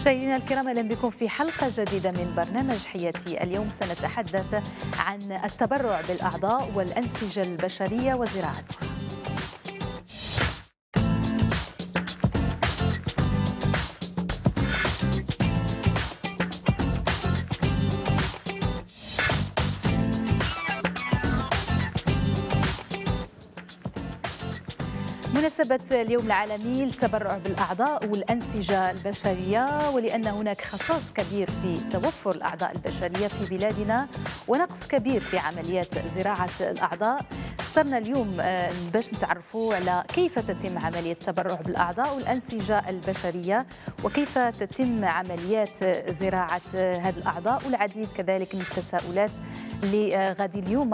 مشاهدينا الكرام اهلا بكم في حلقه جديده من برنامج حياتي اليوم سنتحدث عن التبرع بالاعضاء والانسجه البشريه وزراعتها بمناسبة اليوم العالمي للتبرع بالأعضاء والأنسجة البشرية ولأن هناك خصاص كبير في توفر الأعضاء البشرية في بلادنا ونقص كبير في عمليات زراعة الأعضاء اخترنا اليوم آه، باش نتعرفوا على كيف تتم عملية التبرع بالأعضاء والأنسجة البشرية وكيف تتم عمليات زراعة هذه الأعضاء والعديد كذلك من التساؤلات اللي آه، غادي اليوم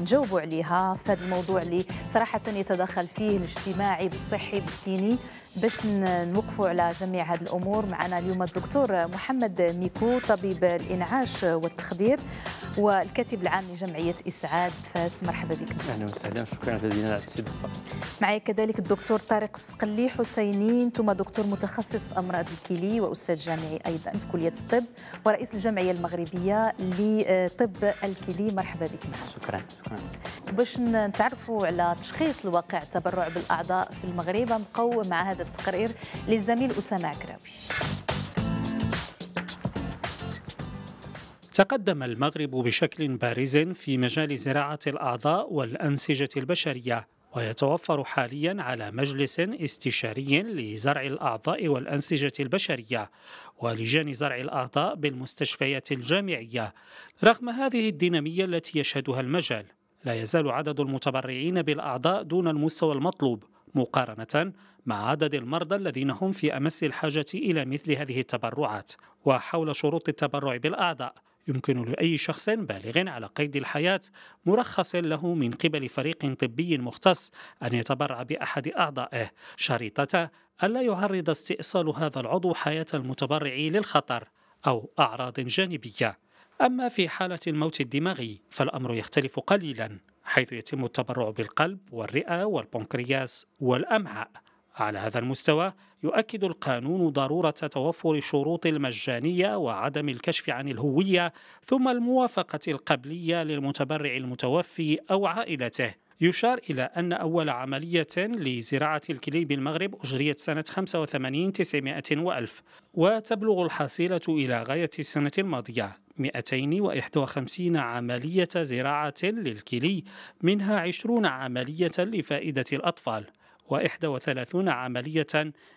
نجاوبوا عليها في هذا الموضوع اللي صراحة يتدخل فيه الاجتماعي بالصحي بالديني باش نوقفوا على جميع هذه الامور معنا اليوم الدكتور محمد ميكو طبيب الانعاش والتخدير والكاتب العام لجمعية إسعاد فاس مرحبا بك أهلا وسهلا شكرا جزيلا على الاستضافة معي كذلك الدكتور طارق الصقلي حسيني ثم دكتور متخصص في أمراض الكلي وأستاذ جامعي أيضا في كلية الطب ورئيس الجمعية المغربية لطب الكلي مرحبا بك معنا شكرا شكرا باش نتعرفوا على تشخيص الواقع التبرع بالأعضاء في المغرب نبقاو مع هذا التقرير للزميل أسامة عكراوي تقدم المغرب بشكل بارز في مجال زراعة الأعضاء والأنسجة البشرية ويتوفر حاليا على مجلس استشاري لزرع الأعضاء والأنسجة البشرية ولجان زرع الأعضاء بالمستشفيات الجامعية رغم هذه الدينامية التي يشهدها المجال لا يزال عدد المتبرعين بالأعضاء دون المستوى المطلوب مقارنة مع عدد المرضى الذين هم في أمس الحاجة إلى مثل هذه التبرعات وحول شروط التبرع بالأعضاء يمكن لأي شخص بالغ على قيد الحياة مرخص له من قبل فريق طبي مختص أن يتبرع بأحد أعضائه شريطة ألا يعرض استئصال هذا العضو حياة المتبرع للخطر أو أعراض جانبية أما في حالة الموت الدماغي فالأمر يختلف قليلا حيث يتم التبرع بالقلب والرئة والبنكرياس والأمعاء على هذا المستوى يؤكد القانون ضرورة توفر الشروط المجانية وعدم الكشف عن الهوية ثم الموافقة القبلية للمتبرع المتوفي أو عائلته يشار إلى أن أول عملية لزراعة الكلي بالمغرب أجريت سنة 85 900 وألف وتبلغ الحصيلة إلى غاية السنة الماضية 251 عملية زراعة للكلي منها 20 عملية لفائدة الأطفال و31 عملية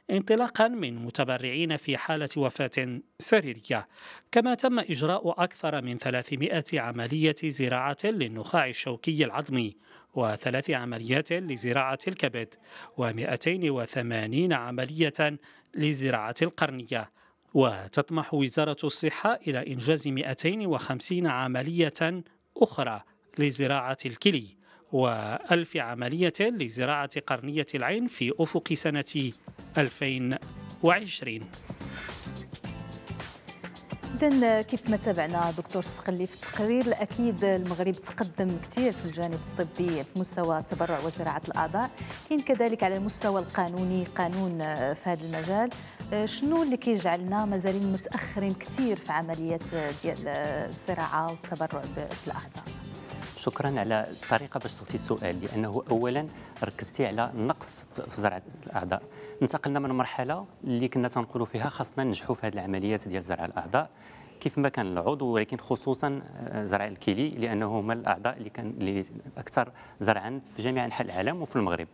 انطلاقا من متبرعين في حالة وفاة سريرية كما تم إجراء أكثر من 300 عملية زراعة للنخاع الشوكي العظمي وثلاث عمليات لزراعة الكبد و280 عملية لزراعة القرنية وتطمح وزارة الصحة إلى إنجاز 250 عملية أخرى لزراعة الكلي وألف عملية لزراعة قرنية العين في أفق سنة 2020 إذا كيف ما تابعنا دكتور سقلي في التقرير الأكيد المغرب تقدم كثير في الجانب الطبي في مستوى التبرع وزراعة الأعضاء كاين كذلك على المستوى القانوني قانون في هذا المجال شنو اللي كيجعلنا مازالين متأخرين كثير في عمليات ديال الزراعة والتبرع بالأعضاء شكرا على الطريقه باش صغتي السؤال لانه اولا ركزتي على النقص في زرع الاعضاء انتقلنا من مرحله اللي كنا تنقولوا فيها خاصنا ننجحوا في هذه العمليات ديال زرع الاعضاء كيف ما كان العضو ولكن خصوصا آه، زرع الكلي لانه هما الاعضاء اللي كان اللي اكثر زرعا في جميع انحاء العالم وفي المغرب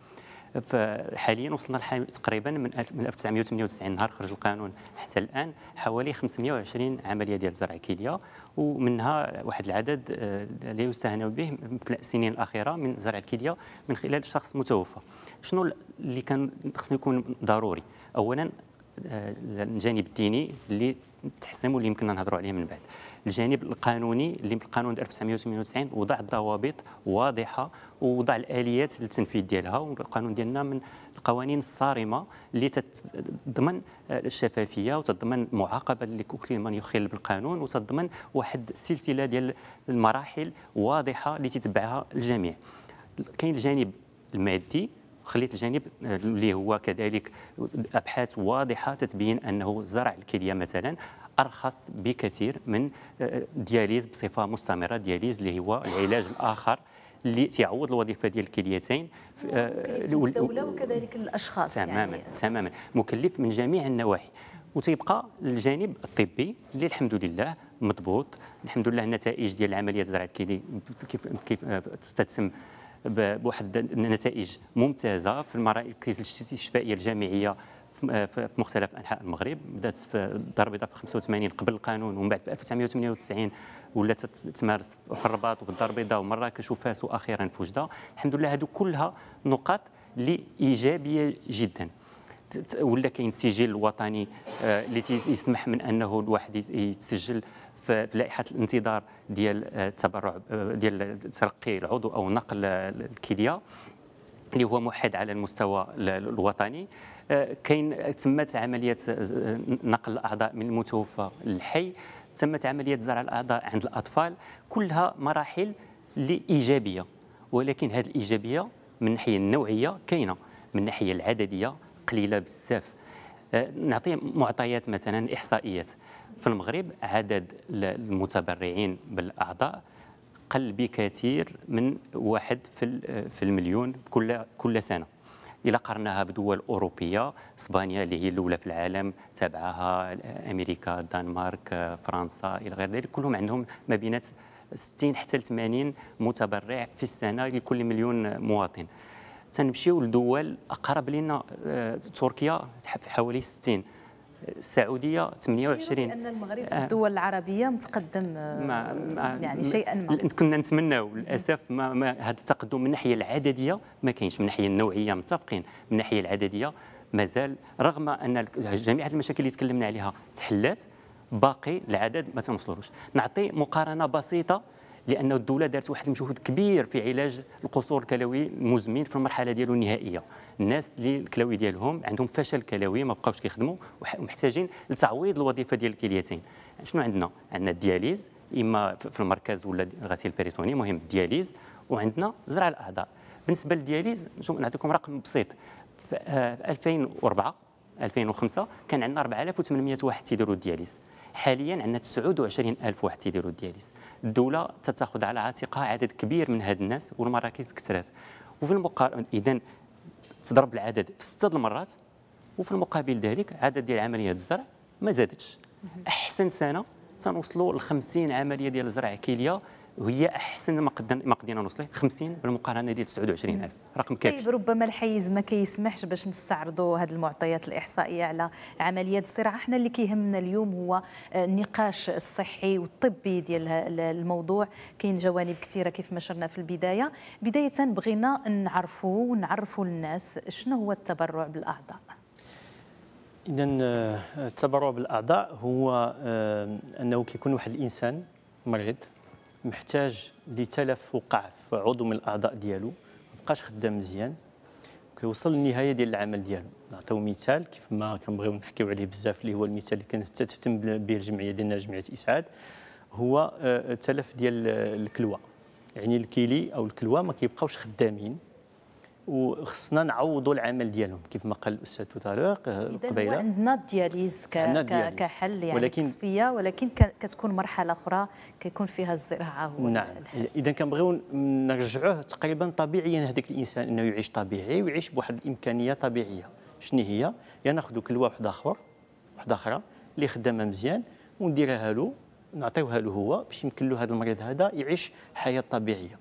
حاليا وصلنا تقريبا من 1998 نهار خرج القانون حتى الان حوالي 520 عمليه ديال زرع كيليا ومنها واحد العدد آه، لا يستهان به في السنين الاخيره من زرع الكيليا من خلال شخص متوفى شنو اللي كان خصنا يكون ضروري اولا آه، الجانب الديني اللي تحسموا واللي يمكننا نهضروا عليه من بعد الجانب القانوني اللي بالقانون القانون 1998 وضع الضوابط واضحه ووضع الاليات للتنفيذ ديالها والقانون ديالنا من القوانين الصارمه اللي تضمن آه، الشفافيه وتضمن معاقبه لكل من يخل بالقانون وتضمن واحد السلسله ديال المراحل واضحه اللي تتبعها الجميع كاين الجانب المادي خليت الجانب آه، اللي هو كذلك ابحاث واضحه تتبين انه زرع الكليه مثلا ارخص بكثير من آه، آه، دياليز بصفه مستمره دياليز اللي هو العلاج الاخر اللي تعوض الوظيفه ديال الكليتين آه، الدوله وكذلك الاشخاص يعني. تماما يعني. تماما مكلف من جميع النواحي وتيبقى الجانب الطبي اللي الحمد لله مضبوط الحمد لله النتائج ديال العمليه الكلي كيف كيف تتم بواحد النتائج ممتازه في المراكز الاستشفائيه الجامعيه في مختلف انحاء المغرب بدات في الدار البيضاء في 85 قبل القانون ومن بعد في 1998 ولات تتمارس في الرباط وفي الدار البيضاء ومراكش وفاس واخيرا في وجده الحمد لله هذو كلها نقاط اللي ايجابيه جدا ولا كاين سجل وطني آه، اللي يسمح من انه الواحد يتسجل في لائحه الانتظار ديال التبرع آه، آه، ديال ترقي العضو او نقل الكليه اللي هو موحد على المستوى الوطني آه، كاين تمت عمليه نقل الاعضاء من المتوفى للحي تمت عمليه زرع الاعضاء عند الاطفال كلها مراحل اللي ايجابيه ولكن هذه الايجابيه من الناحيه النوعيه كاينه من الناحيه العدديه قليله بزاف آه، نعطي معطيات مثلا احصائيات في المغرب عدد المتبرعين بالاعضاء قل بكثير من واحد في المليون كل كل سنه إلى قرناها بدول أوروبية إسبانيا اللي هي الأولى في العالم تابعها أمريكا الدنمارك فرنسا إلى غير ذلك كلهم عندهم ما بين 60 حتى 80 متبرع في السنة لكل مليون مواطن تنمشيو لدول أقرب لنا آه، تركيا حوالي 60 السعوديه 28 ان المغرب في آه. الدول العربيه متقدم ما آه، ما يعني شيئا ما كنا نتمناو للاسف ما, ما هذا التقدم من الناحيه العدديه ما كاينش من الناحيه النوعيه متفقين من الناحيه العدديه مازال رغم ان جميع المشاكل اللي تكلمنا عليها تحلات باقي العدد ما تنوصلوش نعطي مقارنه بسيطه لان الدوله دارت واحد المجهود كبير في علاج القصور الكلوي المزمن في المرحله ديالو النهائيه الناس اللي الكلاوي ديالهم عندهم فشل كلوي ما بقاوش كيخدموا ومحتاجين لتعويض الوظيفه ديال الكليتين شنو عندنا عندنا الدياليز اما في المركز ولا غسيل بيريتوني المهم الدياليز وعندنا زرع الاعضاء بالنسبه للدياليز نعطيكم رقم بسيط آه، في 2004 2005 كان عندنا 4800 واحد تيديروا الدياليز حاليا عندنا 29 ألف واحد تيديروا الدياليز الدولة تتاخذ على عاتقها عدد كبير من هاد الناس والمراكز كثرات وفي المقارنة إذا تضرب العدد في ستة المرات وفي المقابل ذلك عدد ديال عمليات الزرع ما زادتش أحسن سنة تنوصلوا ل 50 عملية ديال الزرع كيليا وهي احسن ما قدنا ما قدينا ليه 50 بالمقارنه ديال 29000 رقم كافي طيب ربما الحيز ما كيسمحش باش نستعرضوا هذه المعطيات الاحصائيه على عمليات الصراع احنا اللي كيهمنا اليوم هو آه، النقاش الصحي والطبي ديال الموضوع كاين جوانب كثيره كيف ما شرنا في البدايه بدايه بغينا نعرفوا ونعرفوا الناس شنو هو التبرع بالاعضاء اذا آه، التبرع بالاعضاء هو آه، انه كيكون واحد الانسان مريض محتاج لتلف وقع في عضو من الاعضاء ديالو ما بقاش خدام مزيان كيوصل للنهايه ديال العمل ديالو نعطيو مثال كيف ما كنبغيو نحكيو عليه بزاف اللي هو المثال اللي تهتم به الجمعيه ديالنا جمعيه اسعاد هو التلف آه، ديال آه، الكلوه يعني الكيلي او الكلوه ما كيبقاوش خدامين وخصنا نعوضوا العمل ديالهم كيف ما قال الاستاذ طارق آه، قبيله اذا عندنا الدياليز كحل يعني ولكن تصفيه ولكن كتكون مرحله اخرى كيكون فيها الزراعه هو نعم اذا كنبغيو نرجعوه تقريبا طبيعيا هذاك الانسان انه يعيش طبيعي ويعيش بواحد الامكانيه طبيعيه شنو هي يا ناخذ كلوه واحد اخرى واحده اخرى اللي خدامه مزيان ونديرها له نعطيوها له هو باش يمكن له هذا المريض هذا يعيش حياه طبيعيه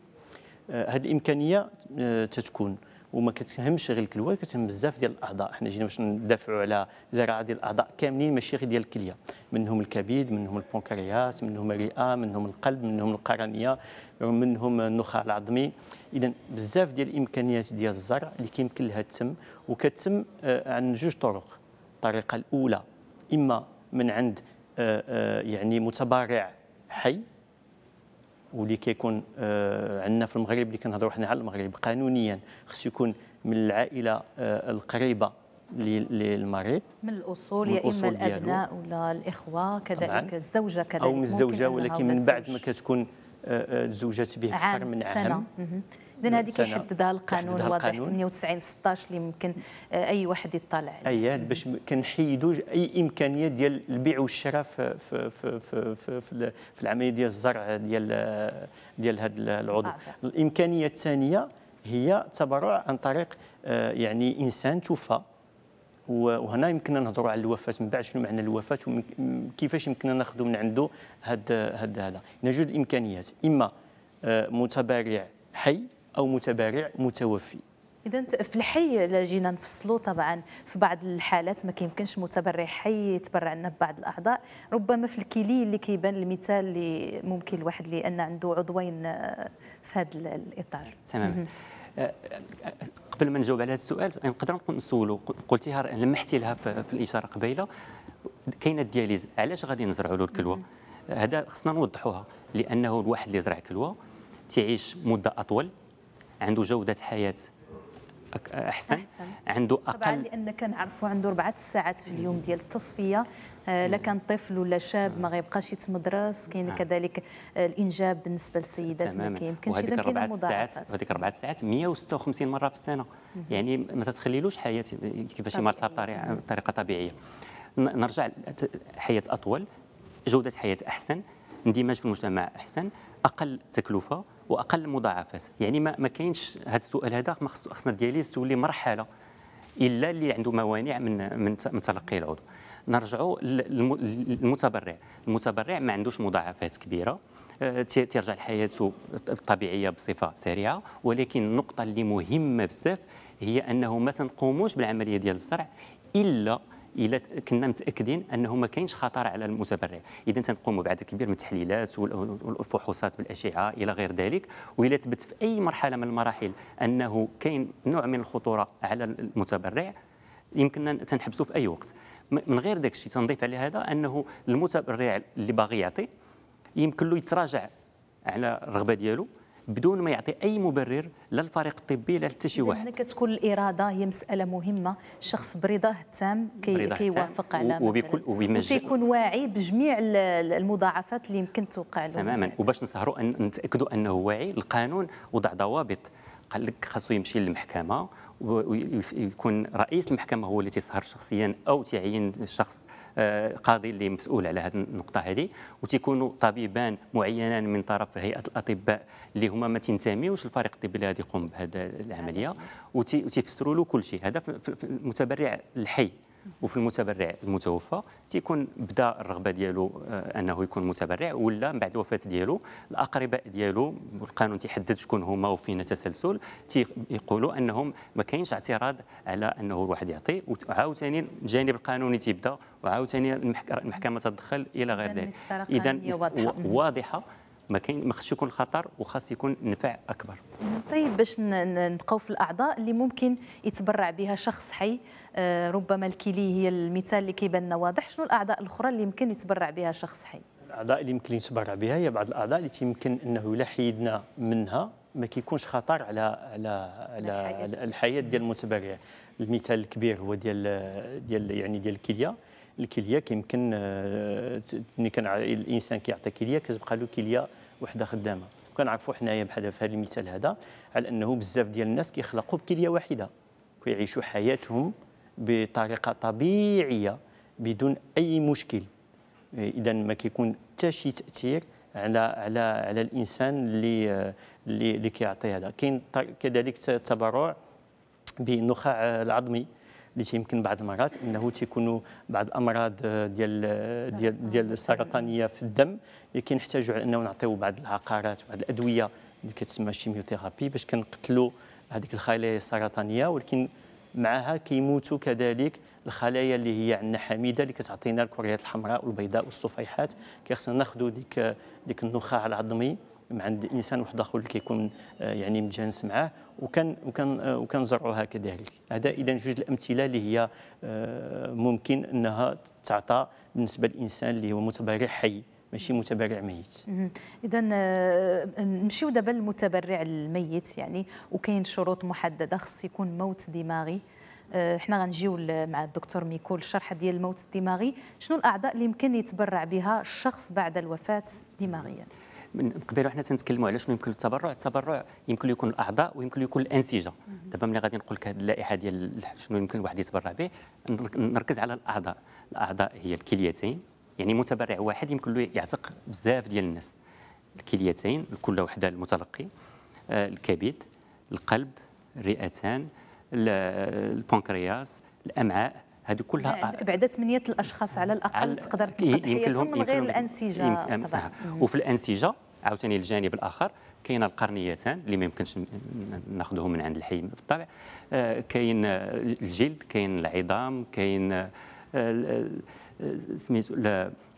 آه، هذه الامكانيه آه، تتكون وما كتهمش غير الكلوه كتهم بزاف ديال الاعضاء حنا جينا باش ندافعوا على زراعه ديال الاعضاء كاملين ماشي غير ديال الكليه منهم الكبد منهم البنكرياس منهم الرئه منهم القلب منهم القرنيه منهم النخاع العظمي اذا بزاف ديال الامكانيات ديال الزرع اللي كيمكن لها تتم وكتم آه، عن جوج طرق الطريقه الاولى اما من عند آه، آه، يعني متبرع حي واللي كيكون آه، عندنا في المغرب اللي كنهضروا حنا على المغرب قانونيا خصو يكون من العائله آه، القريبه للمريض من الاصول يا اما الابناء ولا الاخوه كذلك الزوجه كذلك او من الزوجه ولكن من بعد ما كتكون تزوجات آه، به اكثر من عام, سنة. اذا هذه كيحددها القانون الوضع 98 16 اللي ممكن آه، اي واحد يطلع عليه اي باش كنحيدوا اي امكانيه ديال البيع والشراء في في في في, في, في, في العمليه ديال الزرع ديال آه، ديال هذا العضو الامكانيه الثانيه هي تبرع عن طريق آه، يعني انسان توفى وهنا يمكننا نهضروا على الوفاه من بعد شنو معنى الوفاه وكيفاش يمكننا ناخذوا من عنده هذا هذا هذا هنا جوج الامكانيات اما متبرع حي او متبرع متوفي اذا في الحي لا جينا نفصلوا طبعا في بعض الحالات ما كيمكنش متبرع حي يتبرع لنا ببعض الاعضاء ربما في الكلي اللي كيبان المثال اللي ممكن الواحد لان عنده عضوين آه، في هذا الاطار تمام آه، آه، قبل ما نجاوب على هذا السؤال نقدر نسولو قلتيها لمحتي لها في الاشاره قبيله كاينه الدياليز علاش غادي نزرعوا له الكلوه هذا خصنا نوضحوها لانه الواحد اللي زرع كلوه تعيش مده اطول عنده جوده حياه احسن, أحسن. عنده اقل طبعا لان كنعرفوا عنده اربعه الساعات في اليوم ديال التصفيه آه، لكان طفل ولا شاب ما غيبقاش يتمدرس كاين نعم. كذلك آه، الانجاب بالنسبه للسيدات ما كيمكنش اذا كاين مضاعفات هذيك اربعه ساعات 156 مره في السنه يعني ما تتخليلوش حياه كيفاش يمارسها بطريقه طبيعيه نرجع حياه اطول جوده حياه احسن اندماج في المجتمع احسن اقل تكلفه واقل مضاعفات يعني ما, ما كاينش هذا السؤال هذا خصنا الدياليز تولي مرحله الا اللي عنده موانع من من تلقي العضو نرجعوا للمتبرع المتبرع ما عندوش مضاعفات كبيره آه، تيرجع لحياته الطبيعيه بصفه سريعه ولكن النقطه اللي مهمه بزاف هي انه ما تنقوموش بالعمليه ديال الزرع الا الا كنا متاكدين انه ما كاينش خطر على المتبرع اذا تنقوموا بعدد كبير من التحليلات والفحوصات بالاشعه الى غير ذلك واذا تبت في اي مرحله من المراحل انه كاين نوع من الخطوره على المتبرع يمكننا تنحبسوا في اي وقت من غير داك الشيء تنضيف على هذا انه المتبرع اللي باغي يعطي يمكن له يتراجع على الرغبه ديالو بدون ما يعطي اي مبرر لا الفريق الطبي لا حتى شي واحد كتكون الاراده هي مساله مهمه الشخص برضاه التام كي كيوافق على وبكل وبمجال واعي بجميع المضاعفات اللي يمكن توقع له تماما وباش نسهروا أن نتاكدوا انه واعي القانون وضع ضوابط قال لك خاصو يمشي للمحكمه ويكون رئيس المحكمه هو اللي تيسهر شخصيا او تعين شخص آه، قاضي اللي مسؤول على هذه النقطه هذه وتيكونوا طبيبان معينان من طرف هيئه الاطباء اللي هما ما تنتميوش للفريق الطبي اللي يقوم بهذا العمليه نعم. وتيفسروا له كل شيء هذا في المتبرع الحي وفي المتبرع المتوفى تيكون بدا الرغبه ديالو آه، انه يكون متبرع ولا من بعد الوفاه ديالو الاقرباء ديالو والقانون تيحدد شكون هما وفين تسلسل تيقولوا انهم ما كاينش اعتراض على انه الواحد يعطي وعاوتاني الجانب القانوني تيبدا وعاوتاني المحكمه تدخل الى غير ذلك اذا واضحه ما كاين ما خصش يكون خطر وخاص يكون نفع اكبر طيب باش نبقاو في الاعضاء اللي ممكن يتبرع بها شخص حي آه، ربما الكلي هي المثال اللي كيبان لنا واضح شنو الاعضاء الاخرى اللي يمكن يتبرع بها شخص حي الاعضاء اللي يمكن يتبرع بها هي بعض الاعضاء اللي يمكن انه الا حيدنا منها ما كيكونش خطر على على على الحياه ديال المتبرع المثال الكبير هو ديال ديال يعني ديال الكليه الكليه كيمكن آه، ملي كان الانسان كيعطي كليه كتبقى له كليه وحده خدامه وكنعرفوا حنايا بحال في هذا المثال هذا على انه بزاف ديال الناس كيخلقوا بكليه واحده كيعيشوا حياتهم بطريقه طبيعيه بدون اي مشكل اذا ما كيكون حتى شي تاثير على على على الانسان اللي آه، اللي كيعطي هذا كاين كذلك التبرع بالنخاع العظمي اللي تيمكن بعض المرات انه تيكونوا بعض الامراض آه، ديال آه، ديال ديال السرطانيه في الدم اللي كنحتاجوا على انه نعطيو بعض العقارات وبعض الادويه اللي كتسمى الشيميوثيرابي باش كنقتلوا هذيك الخلايا السرطانيه ولكن معها كيموتوا كذلك الخلايا اللي هي عندنا حميده اللي كتعطينا الكريات الحمراء والبيضاء والصفيحات كيخصنا ناخذوا ديك آه، ديك النخاع العظمي مع انسان واحد اخر اللي كيكون آه، يعني متجانس معاه وكان وكان آه، وكنزرعوها كذلك هذا اذا جوج الامثله اللي هي آه، ممكن انها تعطى بالنسبه للانسان اللي هو متبرع حي ماشي متبرع ميت اذا نمشيو دابا للمتبرع الميت يعني وكاين شروط محدده خص يكون موت دماغي حنا غنجيو مع الدكتور ميكول الشرح ديال الموت الدماغي شنو الاعضاء اللي يمكن يتبرع بها الشخص بعد الوفاه دماغيا يعني؟ من قبيله حنا تنتكلموا على شنو يمكن التبرع التبرع يمكن يكون الاعضاء ويمكن يكون الانسجه دابا ملي غادي نقول لك هذه اللائحه ديال شنو يمكن الواحد يتبرع به نركز على الاعضاء الاعضاء هي الكليتين يعني متبرع واحد يمكن له يعتق بزاف ديال الناس الكليتين لكل وحده المتلقي آه، الكبد القلب الرئتان البنكرياس الامعاء هذه كلها يعني بعد ثمانيه الاشخاص على الاقل على تقدر تلقى من غير الانسجه طبعا وفي الانسجه عاوتاني الجانب الاخر كاين القرنيتان اللي ما يمكنش ناخذهم من عند الحي بالطبع آه، كاين الجلد كاين العظام كاين آه، آه، سميتو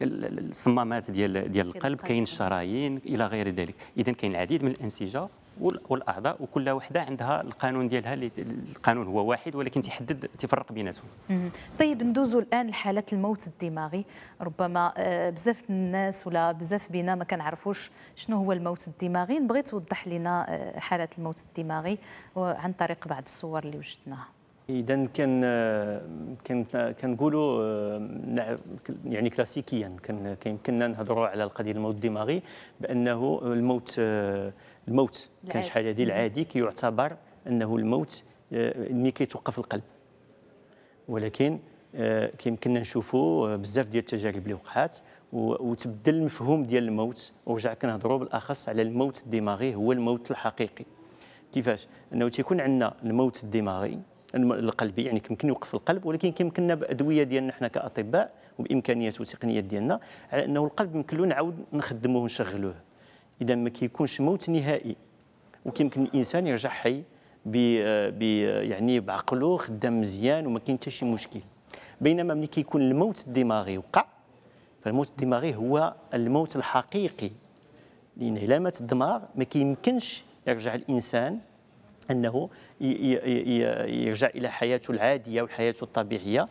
الصمامات ديال ديال القلب كاين الشرايين الى غير ذلك اذا كاين العديد من الانسجه والاعضاء وكل وحده عندها القانون ديالها القانون هو واحد ولكن تيحدد تفرق بيناتهم طيب ندوزوا الان لحالات الموت الدماغي ربما آه، بزاف الناس ولا بزاف بينا ما كنعرفوش شنو هو الموت الدماغي نبغي توضح لنا آه، حالات الموت الدماغي عن طريق بعض الصور اللي وجدناها اذا كان كان كنقولوا يعني كلاسيكيا كان كيمكننا نهضروا على القضيه الموت الدماغي بانه الموت الموت كان شحال هذه العادي كيعتبر انه الموت ملي آه، كيتوقف القلب ولكن آه، كيمكننا نشوفوا آه، بزاف ديال التجارب اللي وقعات وتبدل المفهوم ديال الموت ورجع كنهضروا بالاخص على الموت الدماغي هو الموت الحقيقي كيفاش انه تيكون عندنا الموت الدماغي القلبي يعني يمكن يوقف القلب ولكن كيمكننا بادويه ديالنا حنا كاطباء وبامكانيات وتقنيات ديالنا على انه القلب يمكن له نعاود نخدموه ونشغلوه اذا ما كيكونش موت نهائي وكيمكن الانسان يرجع حي ب يعني بعقله خدام مزيان وما كاين حتى شي مشكل بينما ملي كيكون الموت الدماغي وقع فالموت الدماغي هو الموت الحقيقي لان الى مات الدماغ ما كيمكنش يرجع الانسان انه يرجع الى حياته العاديه وحياته الطبيعيه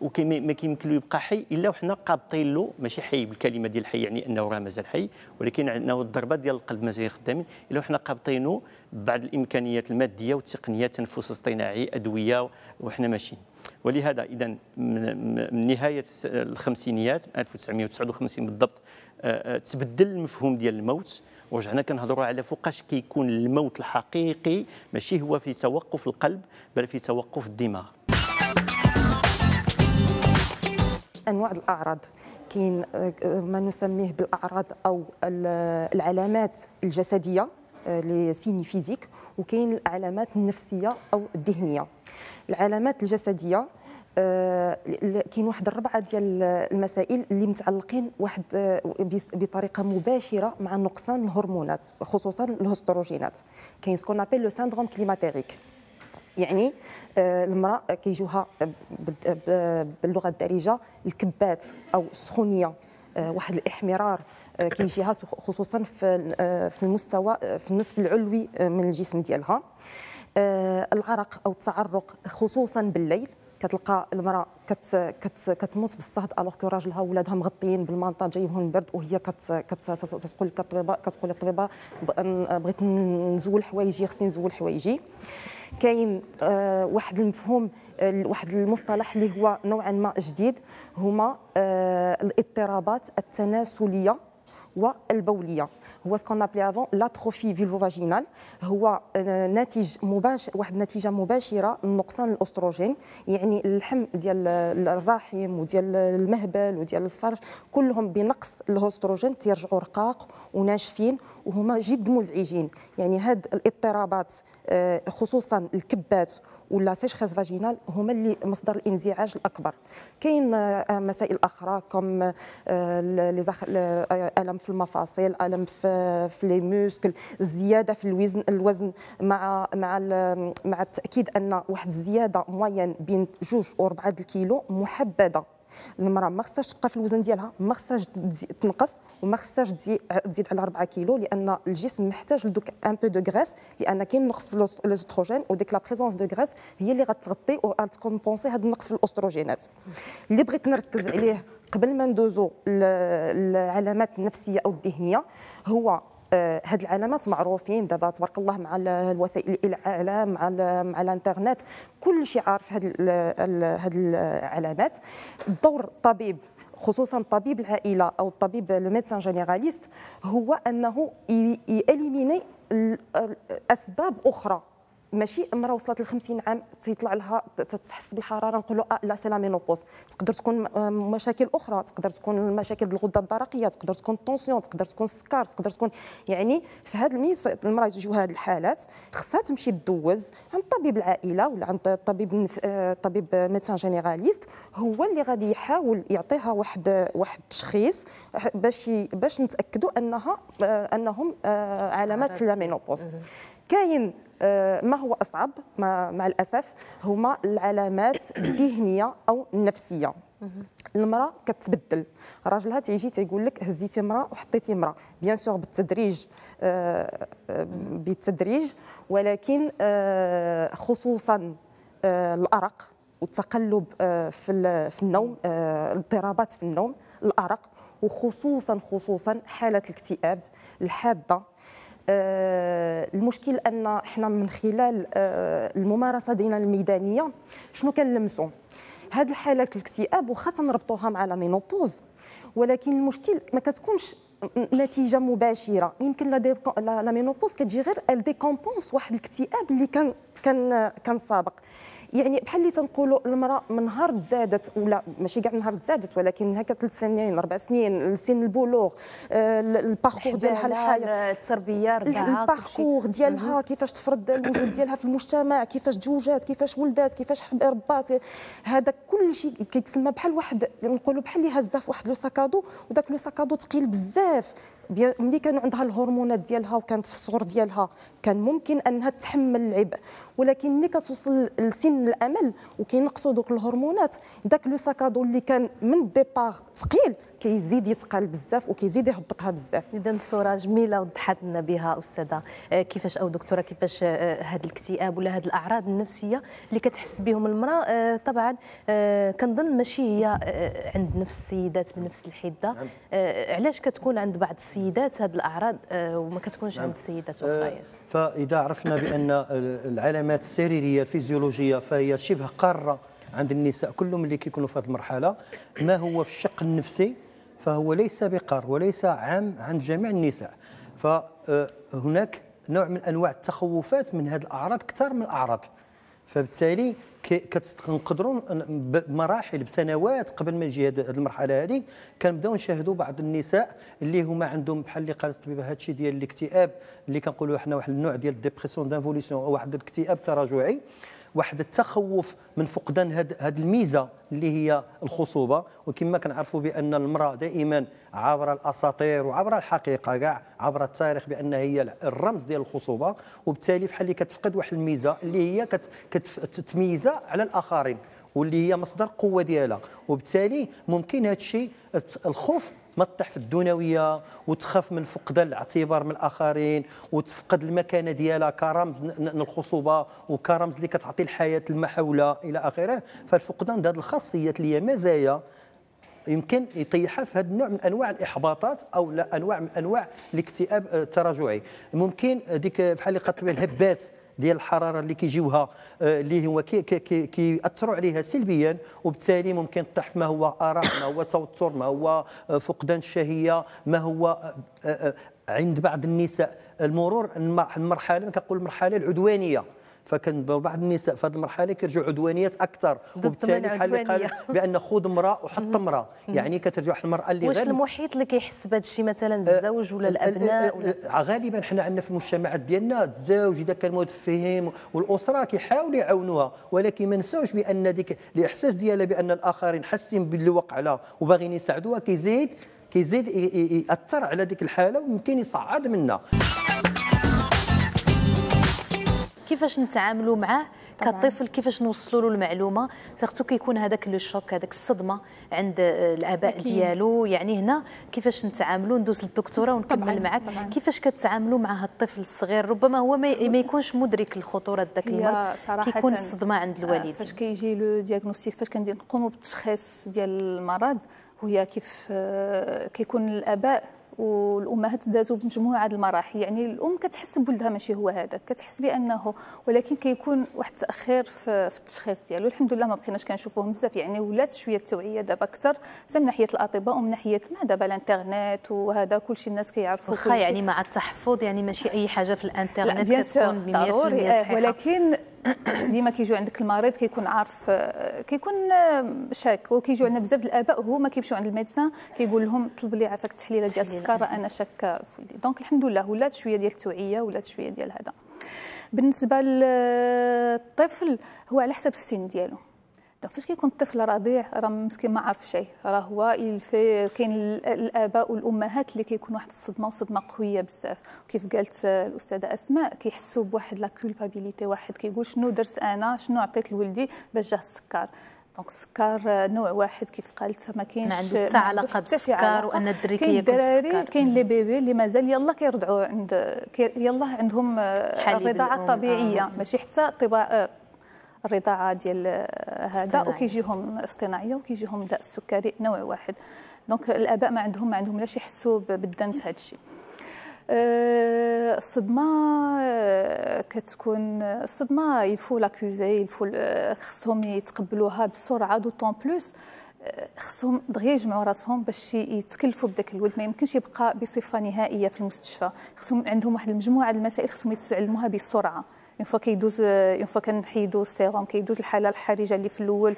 وما كيمكن له يبقى حي الا وحنا قابطين له ماشي حي بالكلمه ديال الحي يعني انه راه مازال حي ولكن انه الضربه ديال القلب مازال خدامين الا وحنا قابطينه بعض الامكانيات الماديه والتقنيه تنفس اصطناعي ادويه وحنا ماشيين ولهذا اذا من نهايه الخمسينيات 1959 بالضبط آه، آه، تبدل المفهوم ديال الموت ورجعنا كنهضروا على فوقاش كيكون الموت الحقيقي ماشي هو في توقف القلب بل في توقف الدماغ انواع الاعراض كاين آه، ما نسميه بالاعراض او العلامات الجسديه آه، لي سيني فيزيك وكاين العلامات النفسيه او الذهنيه العلامات الجسديه آه، كاين واحد الربعه ديال المسائل اللي متعلقين واحد آه، بطريقه مباشره مع نقصان الهرمونات خصوصا الهستروجينات كاين سكون ابيل لو سيندروم كليماتيريك يعني آه، المراه كيجوها باللغه الدارجه الكبات او السخونيه واحد الاحمرار كيجيها خصوصا في في المستوى في النصف العلوي من الجسم ديالها العرق او التعرق خصوصا بالليل كتلقى المراه كت كت كتموت بالصهد الوغ كو راجلها وولادها مغطيين بالمانطا جايبهم البرد وهي كت كت كتقول للطبيبه كتقول للطبيبه بغيت نزول حوايجي خصني نزول حوايجي كاين آه واحد المفهوم واحد المصطلح اللي هو نوعا ما جديد هما آه الاضطرابات التناسليه والبوليه هو سكون نابلي افون لاتروفي فيلفوفاجينال هو آه، ناتج مباشر واحد النتيجه مباشره من نقصان الاستروجين يعني اللحم ديال الرحم وديال المهبل وديال الفرج كلهم بنقص الاستروجين تيرجعوا رقاق وناشفين وهما جد مزعجين يعني هاد الاضطرابات آه، خصوصا الكبات ولا سيشخيز فاجينال هما اللي مصدر الانزعاج الاكبر كاين آه، مسائل اخرى كم آه، آه، الم في المفاصل الم في في لي موسكل زياده في الوزن الوزن مع مع مع التاكيد ان واحد الزياده موين بين جوج و 4 الكيلو محبده المراه ما خصهاش تبقى في الوزن ديالها ما خصهاش تنقص وما خصهاش تزيد على 4 كيلو لان الجسم محتاج لدوك ان بو دو غريس لان كاين نقص في الاستروجين وديك لا بريزونس دو غريس هي اللي غتغطي وغتكومبونسي هذا النقص في الاستروجينات اللي بغيت نركز عليه قبل ما ندوزو العلامات النفسيه او الذهنيه هو آه، هاد العلامات معروفين دابا تبارك الله مع الوسائل الاعلام مع ال مع الانترنت كل شيء عارف هاد ال هاد العلامات دور الطبيب خصوصا طبيب العائله او الطبيب لو ميدسان جينيراليست هو انه ياليميني اسباب اخرى ماشي امراه وصلت ل 50 عام تيطلع لها تحس بالحراره نقولوا آه لا سي لا مينوبوز تقدر تكون آه، مشاكل اخرى تقدر تكون مشاكل الغده الدرقيه تقدر تكون الطونسيون تقدر تكون السكر تقدر تكون يعني في هذا الميس المراه يجيو هذه الحالات خصها تمشي تدوز عند طبيب العائله ولا عند طبيب آه، طبيب ميدسان جينيراليست هو اللي غادي يحاول يعطيها واحد واحد التشخيص باش باش نتاكدوا انها آه، انهم علامات لا مينوبوز كاين آه، ما هو اصعب مع الاسف هما العلامات الذهنيه او النفسيه المراه كتبدل راجلها تيجي تيقول لك هزيتي امراه وحطيتي امراه بيان سور بالتدريج آه، آه، بالتدريج ولكن خصوصا الارق والتقلب في في النوم اضطرابات في النوم الارق وخصوصا خصوصا حاله الاكتئاب الحاده آه، المشكل ان احنا من خلال آه، الممارسه ديالنا الميدانيه شنو كنلمسوا هاد الحالات الاكتئاب واخا تنربطوها مع لا مينوبوز ولكن المشكل ما كتكونش نتيجه مباشره يمكن لا مينوبوز كتجي غير ديكومبونس واحد الاكتئاب اللي كان كان كان سابق يعني بحال اللي تنقولوا المراه من نهار تزادت ولا ماشي كاع من نهار تزادت ولكن هكا ثلاث سنين اربع سنين سن البلوغ آه، الباركور ديالها الحياه التربيه الباركور ديالها كيفاش تفرض الوجود ديالها في المجتمع كيفاش تزوجات كيفاش ولدات كيفاش ربات هذا كل شيء كيتسمى بحال واحد نقولوا بحال اللي هزها في واحد لو ساكادو وداك لو ساكادو ثقيل بزاف ملي كان عندها الهرمونات ديالها وكانت في الصغر ديالها كان ممكن انها تحمل العبء ولكن ملي كتوصل لسن الامل وكينقصوا دوك الهرمونات داك لو ساكادو اللي كان من الديبار ثقيل كيزيد يثقل بزاف وكيزيد يهبطها بزاف اذا الصوره جميله وضحت لنا بها استاذه آه، كيفاش او دكتوره كيفاش هذا آه، آه، الاكتئاب ولا هذه الاعراض النفسيه اللي كتحس بهم المراه طبعا كنظن ماشي هي عند نفس السيدات بنفس الحده نعم. علاش كتكون عند بعض السيدات هذه الاعراض وما كتكونش نعم. عند السيدات اخريات فاذا عرفنا بان العلامات السريريه الفيزيولوجيه فهي شبه قاره عند النساء كلهم اللي كيكونوا في هذه المرحله ما هو في الشق النفسي فهو ليس بقر وليس عام عن جميع النساء فهناك نوع من انواع التخوفات من هذه الاعراض اكثر من الاعراض فبالتالي كنقدروا بمراحل بسنوات قبل ما نجي هذه المرحله هذه كنبداو نشاهدوا بعض النساء اللي هما عندهم بحال اللي قالت الطبيبه هذا الشيء ديال الاكتئاب اللي كنقولوا احنا واحد النوع ديال ديبرسيون دانفوليسيون او واحد الاكتئاب تراجعي واحد التخوف من فقدان هاد, هاد الميزه اللي هي الخصوبه وكما كنعرفوا بان المراه دائما عبر الاساطير وعبر الحقيقه كاع عبر التاريخ بان هي الرمز ديال الخصوبه وبالتالي بحال اللي كتفقد واحد الميزه اللي هي كتميزها على الاخرين واللي هي مصدر قوه ديالها وبالتالي ممكن هذا الشيء الخوف ما تطيح في الدنيويه وتخاف من فقدان الاعتبار من الاخرين وتفقد المكانه ديالها كرمز للخصوبه وكرمز اللي كتعطي الحياه المحاوله الى اخره فالفقدان هذه الخاصيات اللي هي مزايا يمكن يطيحها في هذا النوع من انواع الاحباطات او لا انواع من انواع الاكتئاب آه، التراجعي ممكن آه، ديك آه، بحال اللي قالت الهبات ديال الحراره اللي كيجيوها آه، اللي هو كيأثروا عليها سلبيا وبالتالي ممكن طيح ما هو اراء ما هو توتر ما هو آه، فقدان الشهيه ما هو آه، عند بعض النساء المرور المرحله كنقول المرحله العدوانيه فكان بعض النساء في هذه المرحله كيرجعوا عدوانيات اكثر وبالتالي بحال اللي قال بان خذ امراه وحط امراه يعني كترجع واحد المراه اللي واش المحيط اللي كيحس بهذا الشيء مثلا آه، الزوج ولا الابناء غالبا حنا عندنا في المجتمعات ديالنا الزوج اذا كان متفهم والاسره كيحاولوا يعاونوها ولكن ما نساوش بان ديك الاحساس ديالها بان الاخرين حاسين باللي وقع لها وباغيين يساعدوها كيزيد كيزيد ياثر على ديك الحاله ويمكن يصعد منها كيفاش نتعاملوا معاه كطفل كيفاش نوصلوا له المعلومه سيرتو كيكون هذاك لو شوك هذاك الصدمه عند الاباء أكيد. ديالو يعني هنا كيفاش نتعاملوا ندوز للدكتوره ونكمل معك كيفاش كتعاملوا مع هذا الطفل الصغير ربما هو ما يكونش مدرك الخطوره ذاك المرض كيكون الصدمه عند آه، الوالد فاش كيجي لو دياغنوستيك فاش كنقوموا بالتشخيص ديال المرض هي كيف آه، كيكون الاباء والامهات دازوا بمجموعه المراحل يعني الام كتحس بولدها ماشي هو هذاك كتحس بانه ولكن كيكون واحد التاخير في التشخيص ديالو الحمد لله ما بقيناش كنشوفوهم بزاف يعني ولات شويه التوعيه دابا اكثر حتى من ناحيه الاطباء ومن ناحيه ما دابا الانترنت وهذا كلشي الناس كيعرفوا كل يعني مع التحفظ يعني ماشي اي حاجه في الانترنت كتكون ضروري آه، ولكن ديما كيجيو عندك المريض كيكون عارف كيكون شاك وكيجيو عندنا بزاف الاباء هما كيمشيو عند الميدسان كيقول لهم طلب لي عافاك التحليله ديال السكر انا شاكه في دونك الحمد لله ولات شويه ديال التوعيه ولات شويه ديال هذا بالنسبه للطفل هو على حسب السن ديالو فاش كيكون الطفل رضيع راه مسكين ما عارف شيء راه هو كاين الاباء والامهات اللي كيكون واحد الصدمه وصدمه قويه بزاف كيف قالت الاستاذه اسماء كيحسوا بواحد لا كولبابيليتي واحد كيقول شنو درت انا شنو عطيت لولدي باش جاه السكر دونك السكر نوع واحد كيف قالت ما كاينش ما عنده حتى علاقه بالسكر وان الدري كياكل الدراري كاين لي بيبي اللي مازال يلا كيرضعوا عند يلا عندهم الرضاعه الطبيعيه آه. ماشي حتى طباع الرضاعه ديال آه، هذا وكيجيهم اصطناعيه وكيجيهم داء السكري نوع واحد دونك الاباء ما عندهم ما عندهم لاش يحسوا بالذنب في هذا الشيء آه، الصدمه آه، كتكون الصدمه يفو لاكوزي يفو خصهم يتقبلوها بسرعه دو طون بلوس خصهم دغيا يجمعوا راسهم باش يتكلفوا بداك الولد ما يمكنش يبقى بصفه نهائيه في المستشفى خصهم عندهم واحد المجموعه المسائل خصهم يتعلموها بسرعه اون فوا كيدوز اون فوا كنحيدو السيروم كيدوز الحاله الحرجه اللي في الاول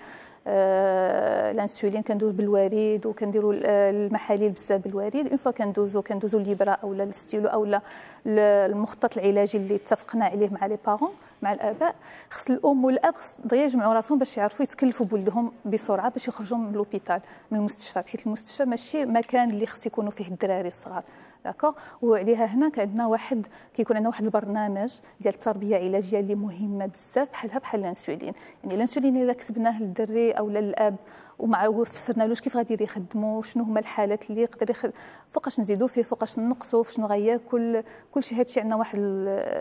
الانسولين آه، كندوز بالوريد وكنديروا آه، المحاليل بزاف بالوريد اون فوا كندوزو كندوزو او اولا الستيلو اولا المخطط العلاجي اللي اتفقنا عليه مع لي بارون مع الاباء خص الام والاب خص دغيا يجمعوا راسهم باش يعرفوا يتكلفوا بولدهم بسرعه باش يخرجوا من لوبيتال من المستشفى حيت المستشفى ماشي مكان اللي خص يكونوا فيه الدراري الصغار داكوغ وعليها هنا عندنا واحد كيكون عندنا واحد البرنامج ديال التربيه العلاجيه اللي مهمه بزاف بحالها بحال الانسولين يعني الانسولين الا كتبناه للدري او للاب وما فسرنالوش كيف غادي يخدموا شنو هما الحالات اللي يقدر يخدم فوقاش نزيدوا فيه فوقاش نقصوا شنو غياكل شيء هادشي عندنا واحد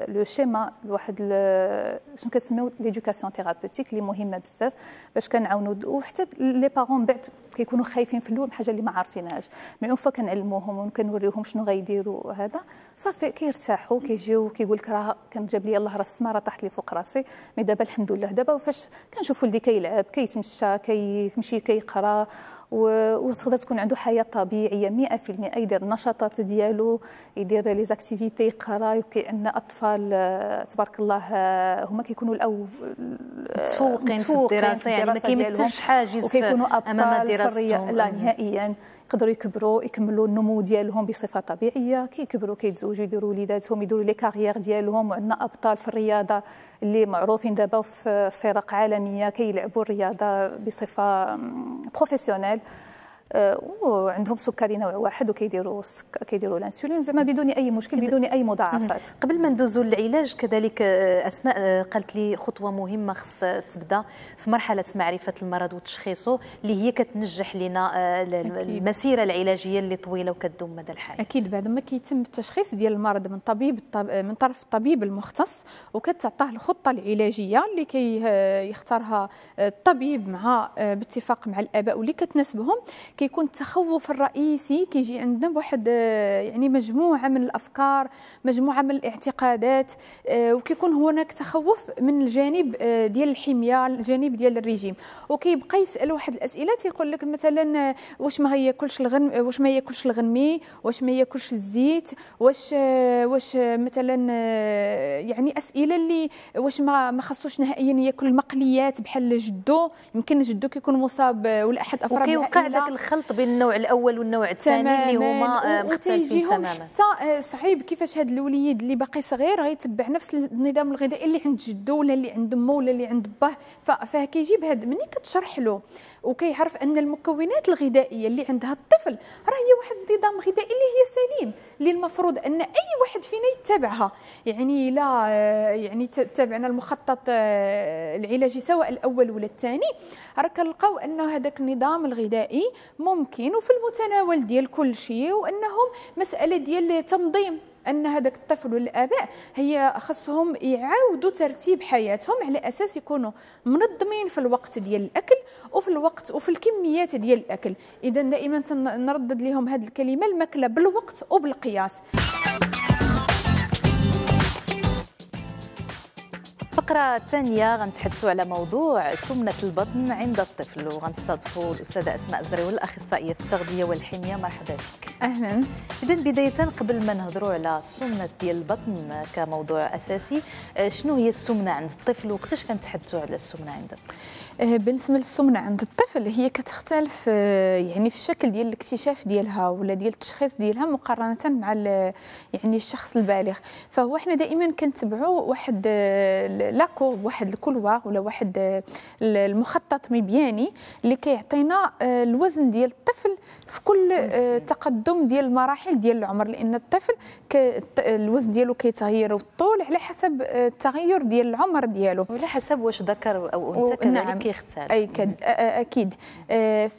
لو شيما واحد شنو كنسميو ليدوكاسيون ثيرابوتيك اللي مهمه بزاف باش كنعاونوا وحتى لي بارون بعد كيكونوا خايفين في الاول حاجه اللي ما عارفينهاش مي اون فوا كنعلموهم وكنوريهم شنو غيديروا هذا صافي كيرتاحوا كيجيو كيقول لك راه كان جاب لي الله راه راه طاحت لي فوق راسي مي دابا الحمد لله دابا فاش كنشوفوا ولدي كيلعب كيتمشى كيمشي كيقرا وتقدر تكون عنده حياه طبيعيه 100% يدير النشاطات ديالو يدير لي زاكتيفيتي يقرا عندنا اطفال آه، تبارك الله آه، هما كيكونوا الاول متفوقين في الدراسه يعني ما كيمتش حاجز امام الدراسه لا نهائيا يقدروا يكبروا يكملوا النمو ديالهم بصفه طبيعيه كي كيتزوجوا يديروا وليداتهم يديروا لي كارير ديالهم وعندنا ابطال في الرياضه اللي معروفين دابا في فرق عالميه كيلعبوا الرياضه بصفه بروفيسيونيل آه، وعندهم سكري نوع واحد وكيديروا كيديروا الانسولين زعما بدون اي مشكل إيه، بدون اي مضاعفات قبل ما ندوزوا للعلاج كذلك آه، اسماء آه، قالت لي خطوه مهمه خص تبدا في مرحله معرفه المرض وتشخيصه اللي هي كتنجح لنا آه، المسيره العلاجيه اللي طويله وكتدوم مدى الحياه اكيد بعد ما كيتم التشخيص ديال المرض من طبيب من طرف الطبيب المختص وكتعطاه الخطه العلاجيه اللي كيختارها يختارها الطبيب مع آه، باتفاق مع الاباء واللي كتناسبهم كيكون التخوف الرئيسي كيجي عندنا بواحد آه، يعني مجموعه من الافكار مجموعه من الاعتقادات وكيكون هناك تخوف من الجانب ديال الحميه الجانب الترتيب ديال الريجيم وكيبقى يسال واحد الاسئله تيقول لك مثلا آه، واش ما ياكلش الغنم آه، واش ما ياكلش الغنمي واش ما ياكلش الزيت واش آه، واش مثلا يعني اسئله اللي واش ما ما خصوش نهائيا ياكل المقليات بحال جدو يمكن جدو كيكون مصاب ولا احد افراد وكيوقع ذاك الخلط بين النوع الاول والنوع الثاني اللي هما مختلفين تماما حتى صعيب كيفاش هذا الوليد اللي باقي صغير غيتبع نفس النظام الغذائي اللي عند جدو ولا اللي عند مو ولا اللي عند باه راه كيجي بهاد مني كتشرح له وكيعرف ان المكونات الغذائيه اللي عندها الطفل راه هي واحد النظام غذائي اللي هي سليم اللي المفروض ان اي واحد فينا يتبعها يعني لا يعني تبعنا المخطط آه، العلاجي سواء الاول ولا الثاني راه كنلقاو ان هذاك النظام الغذائي ممكن وفي المتناول ديال كل شيء وانهم مساله ديال تنظيم ان هذاك الطفل والاباء الاباء هي خصهم يعاودوا ترتيب حياتهم على اساس يكونوا منظمين في الوقت ديال الاكل وفي الوقت وفي الكميات ديال الاكل اذا دائما نردد لهم هذه الكلمه الماكله بالوقت وبالقياس الفقرة الثانية غنتحدثوا على موضوع سمنة البطن عند الطفل وغنستضيفوا الأستاذة أسماء زريول الأخصائية في التغذية والحمية مرحبا بك أهلا إذا بداية قبل ما نهضروا على سمنة ديال البطن كموضوع أساسي آه، شنو هي السمنة عند الطفل وقتاش كنتحدثوا على السمنة عند الطفل آه، بالنسبه للسمنه عند الطفل هي كتختلف آه، يعني في الشكل ديال الاكتشاف ديالها ولا ديال التشخيص ديالها مقارنه مع يعني الشخص البالغ فهو حنا دائما كنتبعوا واحد آه، لاكو واحد الكلوا ولا واحد المخطط مبياني اللي كيعطينا الوزن ديال الطفل في كل تقدم ديال المراحل ديال العمر لان الطفل الوزن ديالو كيتغير والطول على حسب التغير ديال العمر ديالو على حسب واش ذكر او انثى نعم. كذلك نعم كيختلف اي كد... اكيد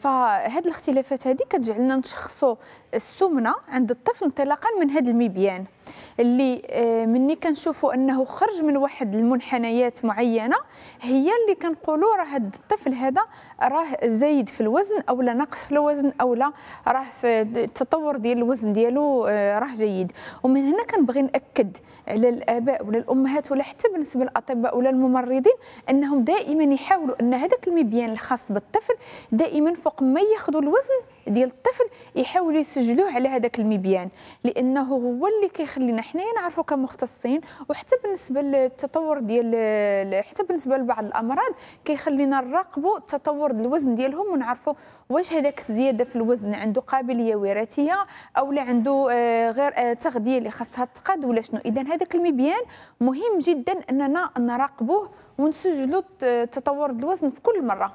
فهاد الاختلافات هذه كتجعلنا نشخصوا السمنه عند الطفل انطلاقا من هذا المبيان اللي آه، مني كنشوفوا انه خرج من واحد المنحنيات معينه هي اللي كنقولوا راه هذا الطفل هذا راه زايد في الوزن او لا ناقص في الوزن او لا راه في التطور ديال الوزن ديالو آه، راه جيد ومن هنا كنبغي ناكد على الاباء ولا الامهات ولا حتى بالنسبه للاطباء ولا الممرضين انهم دائما يحاولوا ان هذاك المبيان الخاص بالطفل دائما فوق ما ياخذوا الوزن ديال الطفل يحاولوا يسجلوه على هذاك المبيان لانه هو اللي كيخ يخلينا حنايا نعرفوا كمختصين وحتى بالنسبه للتطور ديال حتى بالنسبه لبعض الامراض كيخلينا نراقبوا التطور الوزن ديالهم ونعرفوا واش هذاك الزياده في الوزن عنده قابليه وراثيه او لا عنده آه، غير آه، تغذيه اللي خاصها تقاد ولا شنو اذا هذاك المبيان مهم جدا اننا نراقبوه ونسجلوا تطور الوزن في كل مره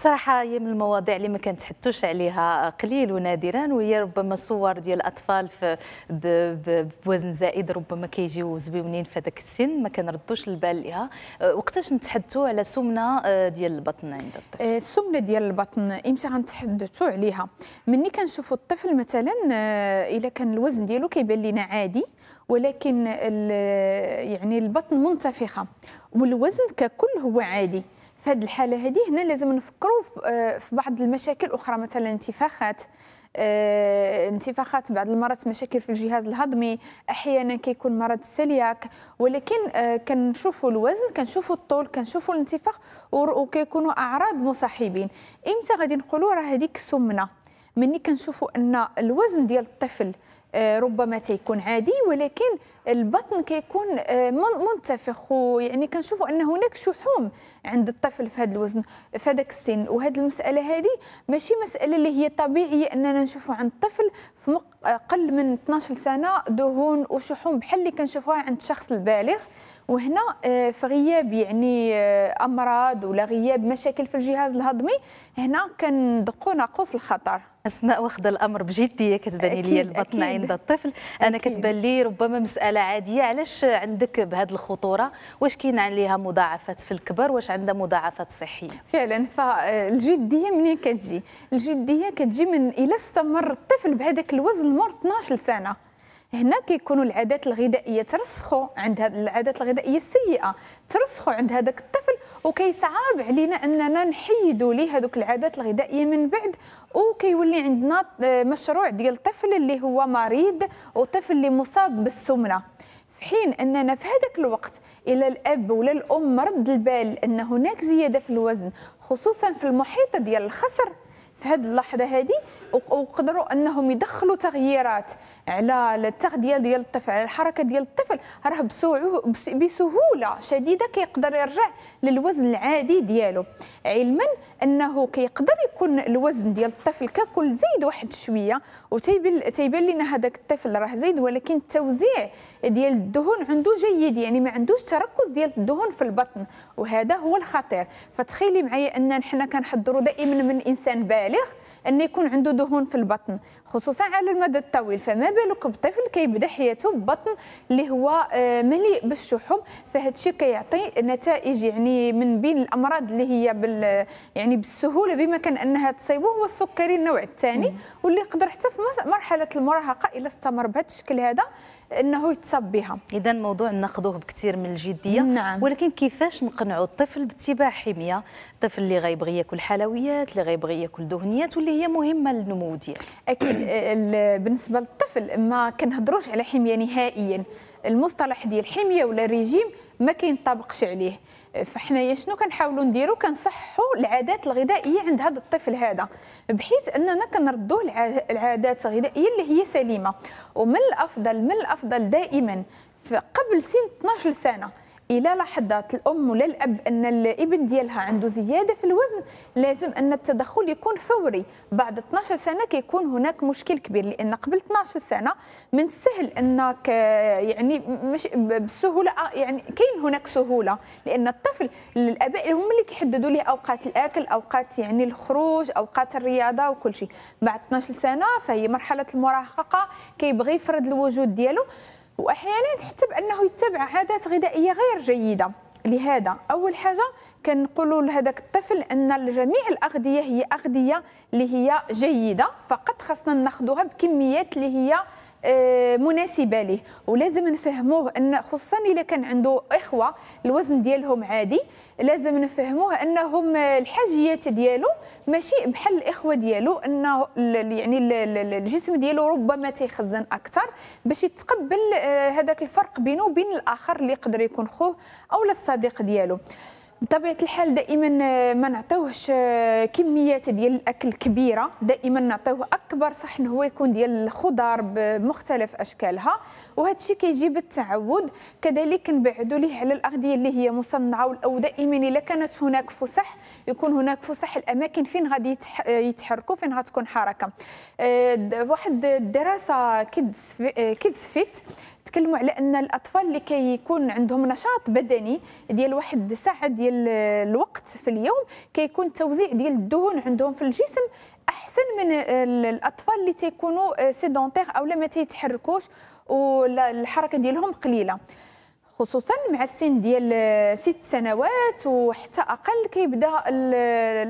صراحة هي من المواضيع اللي ما كنتحدثوش عليها قليل ونادرا وهي ربما الصور ديال الأطفال بوزن زائد ربما كيجيو زويونين في هذاك السن ما كنردوش البال ليها أه، وقتاش نتحدثوا على سمنة أه، ديال البطن عند الطفل السمنة أه، ديال البطن إمتى غنتحدثوا عليها مني كنشوفوا الطفل مثلا إلا كان الوزن ديالو كيبان لنا عادي ولكن يعني البطن منتفخة والوزن ككل هو عادي في هذه الحاله هذه هنا لازم نفكروا آه، في بعض المشاكل اخرى مثلا انتفاخات اه انتفاخات بعض المرات مشاكل في الجهاز الهضمي احيانا كيكون مرض السلياك ولكن اه كنشوفوا الوزن كنشوفوا الطول كنشوفوا الانتفاخ وكيكونوا اعراض مصاحبين امتى غادي نقولوا راه هذيك سمنه مني كنشوفوا ان الوزن ديال الطفل آه، ربما تيكون عادي ولكن البطن كيكون آه، منتفخ ويعني كنشوفوا ان هناك شحوم عند الطفل في هذا الوزن في هذاك السن وهذه المساله هذه ماشي مساله اللي هي طبيعيه اننا نشوفوا عند الطفل في اقل من 12 سنه دهون وشحوم بحال اللي كنشوفوها عند الشخص البالغ وهنا آه، في غياب يعني آه، امراض ولا غياب مشاكل في الجهاز الهضمي هنا كندقوا ناقوس الخطر اسماء واخده الامر بجديه كتبان لي البطن عند الطفل انا كتبان لي ربما مساله عاديه علاش عندك بهذه الخطوره واش كاين عليها مضاعفات في الكبر واش عندها مضاعفات صحيه فعلا فالجديه آه، منين كتجي الجديه كتجي من الا استمر الطفل بهذاك الوزن مر 12 سنه هنا كيكونوا العادات الغذائيه ترسخوا عند هذه العادات الغذائيه السيئه ترسخوا عند هذاك الطفل وكيصعب علينا اننا نحيدوا ليه هذوك العادات الغذائيه من بعد وكيولي عندنا آه، مشروع ديال الطفل اللي هو مريض وطفل اللي مصاب بالسمنه في حين اننا في هذاك الوقت الى الاب ولا الام رد البال ان هناك زياده في الوزن خصوصا في المحيط ديال الخصر في هذه اللحظه هذه وقدروا انهم يدخلوا تغييرات على التغذيه ديال الطفل على الحركه ديال الطفل راه بسهوله شديده كيقدر يرجع للوزن العادي ديالو علما انه كيقدر يكون الوزن ديال الطفل ككل زيد واحد شويه وتيبان لنا هذاك الطفل راه زيد ولكن التوزيع ديال الدهون عنده جيد يعني ما عندوش تركز ديال الدهون في البطن وهذا هو الخطير فتخيلي معايا ان حنا كنحضروا دائما من انسان بالغ البالغ ان يكون عنده دهون في البطن خصوصا على المدى الطويل فما بالك بطفل كيبدا حياته ببطن اللي هو آه، مليء بالشحوم فهذا الشيء كيعطي نتائج يعني من بين الامراض اللي هي بال آه، يعني بالسهوله بما كان انها تصيبه هو السكري النوع الثاني واللي يقدر حتى في مرحله المراهقه الا استمر بهذا الشكل هذا انه يتصب بها اذا موضوع ناخذوه بكثير من الجديه نعم. ولكن كيفاش نقنعوا الطفل باتباع حميه الطفل اللي غيبغي ياكل حلويات اللي غيبغي ياكل دهنيات واللي هي مهمه للنمو ديالو اكيد بالنسبه للطفل ما كنهضروش على حميه نهائيا المصطلح ديال الحميه ولا الريجيم ما كينطبقش عليه فحنايا شنو كنحاولوا نديروا كنصححوا العادات الغذائيه عند هذا الطفل هذا بحيث اننا كنردوه العادات الغذائيه اللي هي سليمه ومن الافضل من الافضل دائما قبل سن 12 سنه الا لاحظت الام ولا الاب ان الابن ديالها عنده زياده في الوزن لازم ان التدخل يكون فوري بعد 12 سنه كيكون هناك مشكل كبير لان قبل 12 سنه من السهل انك آه، يعني مش بسهوله آه، يعني كاين هناك سهوله لان الطفل الاباء هم اللي كيحددوا ليه اوقات الاكل اوقات يعني الخروج اوقات الرياضه وكل شيء بعد 12 سنه فهي مرحله المراهقه كيبغي يفرض الوجود ديالو واحيانا حتى بانه يتبع عادات غذائيه غير جيده لهذا اول حاجه كنقولوا لهذاك الطفل ان جميع الاغذيه هي اغذيه اللي هي جيده فقط خاصنا ناخذوها بكميات اللي هي آه، مناسبه ليه ولازم نفهموه ان خصوصا الا كان عنده اخوه الوزن ديالهم عادي لازم نفهموه انهم الحاجيات ديالو ماشي بحال الاخوه ديالو انه يعني الجسم ديالو ربما تيخزن اكثر باش يتقبل آه، هذاك الفرق بينه وبين الاخر اللي يقدر يكون خوه او الصديق ديالو بطبيعه الحال دائما آه، ما نعطيوهش آه، كميات ديال الاكل كبيره دائما نعطيوه اكبر صحن هو يكون ديال الخضار بمختلف اشكالها وهذا الشيء كيجيب التعود كذلك نبعدوا ليه على الاغذيه اللي هي مصنعه او دائما الا كانت هناك فسح يكون هناك فسح الاماكن فين غادي آه، يتحركوا فين غتكون حركه واحد الدراسه كيدز كيدز فيت تكلموا على ان الاطفال كيكون كي عندهم نشاط بدني ديال واحد الساعه ديال الوقت في اليوم كيكون كي توزيع ديال الدهون عندهم في الجسم احسن من الاطفال اللي تيكونوا سيدونتيغ آه، او لا ما تيتحركوش والحركه ديالهم قليله خصوصا مع السن ديال ست سنوات وحتى اقل كيبدا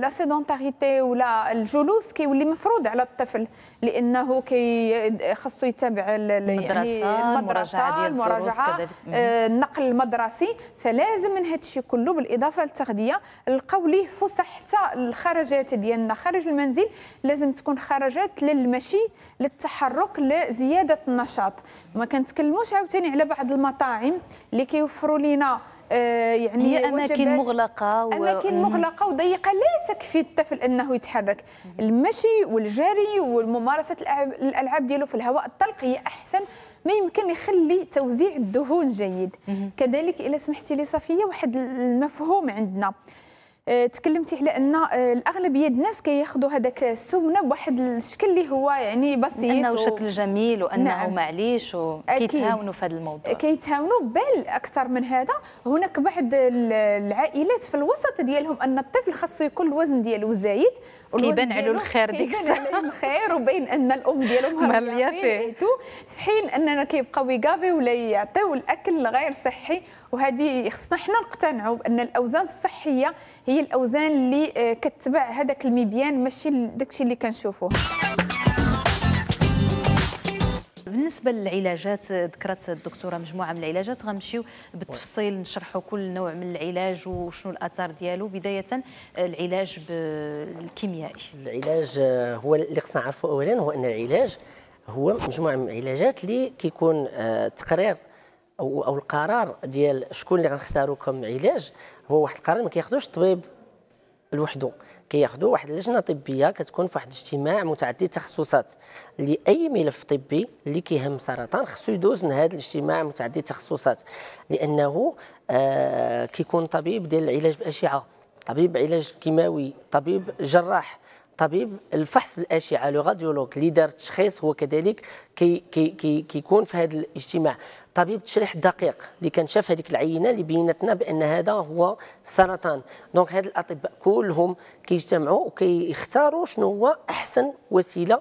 لا سيدونتاريتي ولا الجلوس كيولي مفروض على الطفل لانه كي خاصو يتابع يعني المدرسه المراجعه آه النقل المدرسي فلازم من هذا الشيء كله بالاضافه للتغذيه لقاو ليه فسح حتى الخرجات ديالنا خارج المنزل لازم تكون خرجات للمشي للتحرك لزياده النشاط ما كنتكلموش عاوتاني على بعض المطاعم اللي كيوفروا لنا آه، يعني هي اماكن مغلقه و... اماكن مغلقه وضيقه لا تكفي الطفل انه يتحرك المشي والجري وممارسه الالعاب ديالو في الهواء الطلق هي احسن ما يمكن يخلي توزيع الدهون جيد كذلك الى سمحتي لي صفيه واحد المفهوم عندنا آه، تكلمتي على ان آه، الاغلبيه الناس كياخذوا هذاك السمنه بواحد الشكل اللي هو يعني بسيط انه و... شكل جميل وانه نعم. معليش وكيتهاونوا في هذا الموضوع كيتهاونوا بل اكثر من هذا هناك بعض العائلات في الوسط ديالهم ان الطفل خاصو يكون الوزن ديالو زايد كيبان علو الخير ديك الساعه كيبان الخير وبين ان الام ديالهم مهليه يعني فيه في حين اننا كيبقاو يكافي ولا يعطيو الاكل الغير صحي وهذه خصنا حنا نقتنعوا بان الاوزان الصحيه هي الاوزان اللي آه، كتبع هذاك المبيان ماشي داكشي اللي كنشوفوه بالنسبه للعلاجات ذكرت الدكتوره مجموعه من العلاجات غنمشيو بالتفصيل نشرحوا كل نوع من العلاج وشنو الاثار ديالو بدايه العلاج الكيميائي العلاج آه، هو اللي خصنا نعرفوا اولا هو ان العلاج هو مجموعه من العلاجات اللي كيكون آه، تقرير او القرار ديال شكون اللي غنختارو كم علاج هو واحد القرار ما كياخذوش الطبيب لوحده كياخذوا واحد اللجنه طبيه كتكون في واحد الاجتماع متعدد التخصصات لاي ملف طبي اللي كيهم سرطان خصو يدوز من هذا الاجتماع متعدد التخصصات لانه آه كيكون طبيب ديال العلاج باشعه طبيب علاج كيماوي طبيب جراح طبيب الفحص الاشعه لو راديولوج اللي دار التشخيص هو كذلك كي كي كي كيكون في هذا الاجتماع طبيب التشريح الدقيق اللي كان شاف هذيك العينه اللي بينتنا بان هذا هو سرطان دونك هاد الاطباء كلهم كيجتمعوا وكيختاروا شنو هو احسن وسيله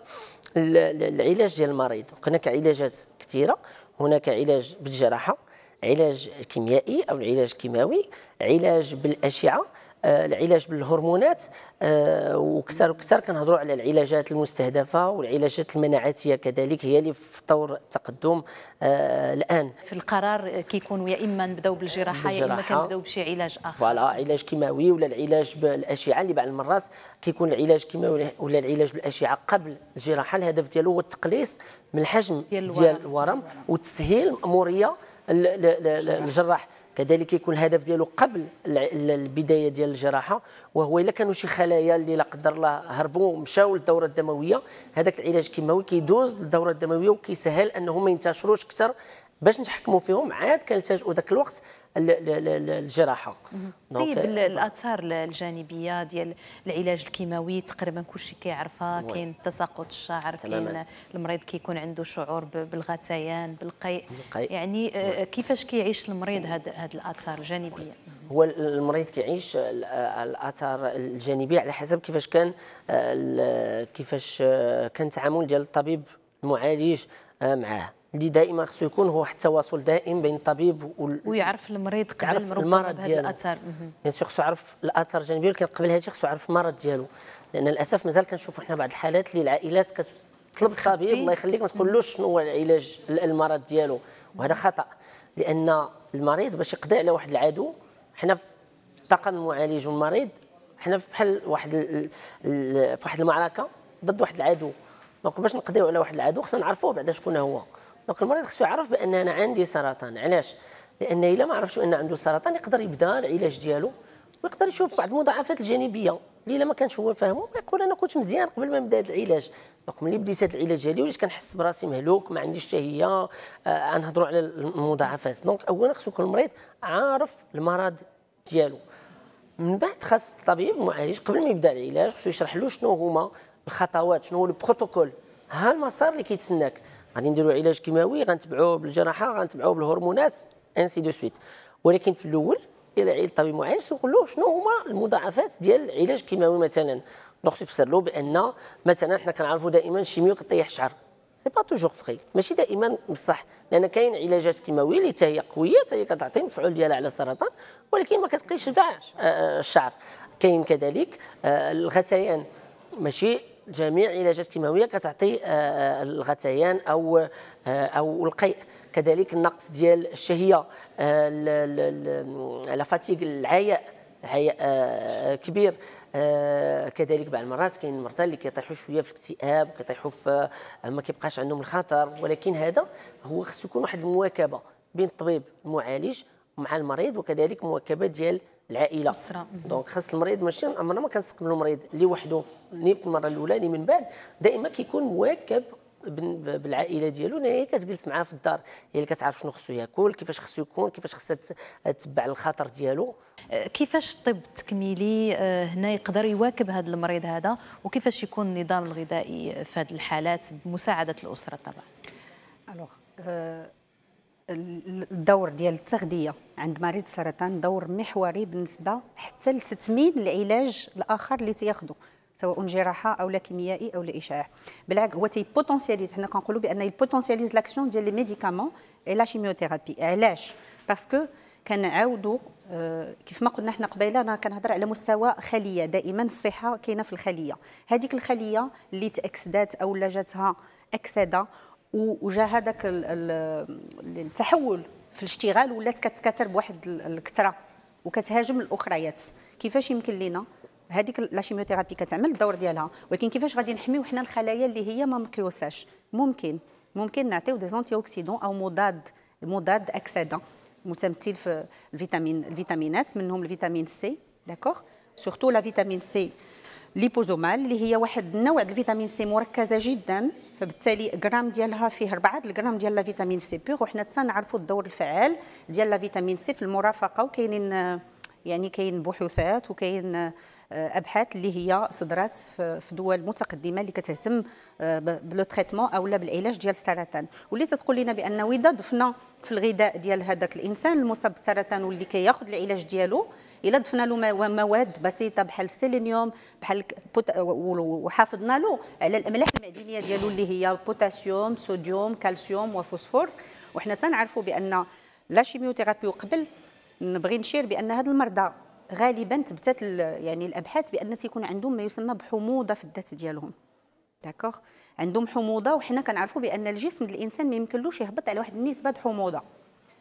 للعلاج ديال المريض هناك علاجات كثيره هناك علاج بالجراحه علاج كيميائي او العلاج الكيماوي علاج بالاشعه العلاج بالهرمونات آه، وكثر وكثر كنهضروا على العلاجات المستهدفه والعلاجات المناعاتيه كذلك هي اللي في طور التقدم آه، الان في القرار كيكونوا يا اما نبداو بالجراحه يا اما كنبداو بشي علاج اخر فوالا علاج كيماوي ولا العلاج بالاشعه اللي بعض المرات كيكون العلاج كيماوي ولا العلاج بالاشعه قبل الجراحه الهدف ديالو هو التقليص من الحجم ديال الورم, ديال الورم وتسهيل الماموريه الجراح كذلك يكون الهدف ديالو قبل البدايه ديال الجراحه وهو الا كانوا شي خلايا اللي لا قدر الله هربوا مشاو للدوره الدمويه هذاك العلاج الكيماوي كيدوز للدوره الدمويه وكيسهل انهم ما ينتشروش اكثر باش نتحكموا فيهم عاد كنلتاجوا ذاك الوقت الجراحه طيب euh, الاثار الجانبيه ديال العلاج الكيماوي تقريبا كلشي كيعرفها كاين تساقط الشعر كاين المريض كيكون عنده شعور بالغثيان بالقيء يعني آه، كيفاش كيعيش المريض هاد الاثار الجانبيه هو المريض كيعيش آه، الاثار الجانبيه على حسب كيفاش كان آه، كيفاش كان التعامل ديال الطبيب المعالج معاه اللي دائما خصو يكون هو تواصل دائم بين الطبيب وال... ويعرف المريض قبل يعرف المرض ديالو الاثار بيان يعني سور خصو يعرف الاثار الجانبيه ولكن قبل هادشي خصو يعرف المرض ديالو لان للاسف مازال كنشوفوا حنا بعض الحالات اللي العائلات كتطلب الطبيب الله يخليك ما تقولوش شنو هو العلاج المرض ديالو وهذا خطا لان المريض باش يقضي على واحد العدو حنا في الطاقم المعالج والمريض حنا بحال واحد ال... في واحد المعركه ضد واحد العدو دونك باش نقضيو على واحد العدو خصنا نعرفوه بعدا شكون هو دونك المريض خصو يعرف بان انا عندي سرطان علاش لان الا ما عرفش ان عنده سرطان يقدر يبدا العلاج ديالو ويقدر يشوف بعض المضاعفات الجانبيه اللي الا ما كانش هو فاهمه يقول انا كنت مزيان قبل ما نبدا هذا العلاج دونك ملي بديت هذا العلاج ديالي وليت كنحس براسي مهلوك ما عنديش شهيه آه غنهضروا على المضاعفات دونك اولا خصو يكون المريض عارف المرض ديالو من بعد خاص الطبيب المعالج قبل ما يبدا العلاج خصو يشرح له شنو هما الخطوات شنو هو البروتوكول ها المسار اللي كيتسناك غادي نديروا علاج كيماوي غنتبعوه بالجراحه غنتبعوه بالهرمونات انسي دو سويت ولكن في الاول الى عيل طبيب معين له شنو هما المضاعفات ديال العلاج الكيماوي مثلا دونك تفسر له بان مثلا حنا كنعرفوا دائما الشيميو كطيح الشعر سي با توجور فخي ماشي دائما بصح لان كاين علاجات كيماوي اللي حتى هي قويه حتى هي كتعطي المفعول ديالها على السرطان ولكن ما كتقيش كاع آه، آه، الشعر كاين كذلك آه، الغثيان ماشي جميع علاجات الكيماويه كتعطي آه، آه، الغثيان او آه، او القيء كذلك النقص ديال الشهيه لا فاتيك العياء عياء كبير آه كذلك بعض المرات كاين المرضى اللي كيطيحوا شويه في الاكتئاب كيطيحوا في ما كيبقاش عندهم الخطر ولكن هذا هو خصو يكون واحد المواكبه بين الطبيب المعالج مع المريض وكذلك مواكبه ديال العائله دونك خاص المريض ماشي عمرنا ما كنستقبلوا المريض اللي وحده ني في المره الاولى ني من بعد دائما كيكون مواكب بالعائله ديالو هي كتجلس معاه في الدار هي اللي كتعرف شنو خصو ياكل كيفاش خصو يكون كيفاش خصها تتبع الخاطر ديالو أه، كيفاش الطب التكميلي أه، هنا يقدر يواكب هذا المريض هذا وكيفاش يكون النظام الغذائي في هذه الحالات بمساعده الاسره طبعا الوغ أه، الدور ديال التغذيه عند مريض السرطان دور محوري بالنسبه حتى لتثمين العلاج الاخر اللي تياخذه سواء جراحه او لا كيميائي او لا اشعاع بالعكس هو بوتونسياليز حنا كنقولوا بان البوتونسياليز لاكسيون ديال لي ميديكامون اي لا شيميوثيرابي علاش باسكو كنعاودوا آه، كيف ما قلنا حنا قبيله انا كنهضر على مستوى خليه دائما الصحه كاينه في الخليه هذيك الخليه اللي تاكسدات او لجاتها جاتها اكسده وجا هذاك التحول في الاشتغال ولات كتكاثر بواحد الكثره وكتهاجم الاخريات كيفاش يمكن لنا هذيك لا شيميوثيرابي كتعمل الدور ديالها ولكن كيفاش غادي نحميو حنا الخلايا اللي هي ما مقيوساش ممكن ممكن نعطيو دي زونتي اوكسيدون او مضاد مضاد اكسده متمثل في الفيتامين الفيتامينات منهم الفيتامين سي داكوغ سورتو لا فيتامين سي ليبوزومال اللي هي واحد النوع ديال الفيتامين سي مركزه جدا فبالتالي غرام ديالها فيه 4 غرام ديال فيتامين سي بيغ وحنا حتى نعرفوا الدور الفعال ديال فيتامين سي في المرافقه وكاينين يعني كاين بحوثات وكاين ابحاث اللي هي صدرات في دول متقدمه اللي كتهتم آه، بلو تريتمون اولا بالعلاج ديال السرطان واللي تتقول لنا بانه اذا ضفنا في الغذاء ديال هذاك الانسان المصاب بالسرطان واللي كياخذ العلاج ديالو الا ضفنا له مواد بسيطه بحال السيلينيوم بحال وحافظنا له على الاملاح المعدنيه ديالو اللي هي بوتاسيوم صوديوم كالسيوم وفوسفور وحنا تنعرفوا بان لا شيميوثيرابي وقبل نبغي نشير بان هاد المرضى غالبا تبتات يعني الابحاث بان تيكون عندهم ما يسمى بحموضه في الذات ديالهم داكوغ عندهم حموضه وحنا كنعرفوا بان الجسم الانسان ما يمكنلوش يهبط على واحد النسبه الحموضه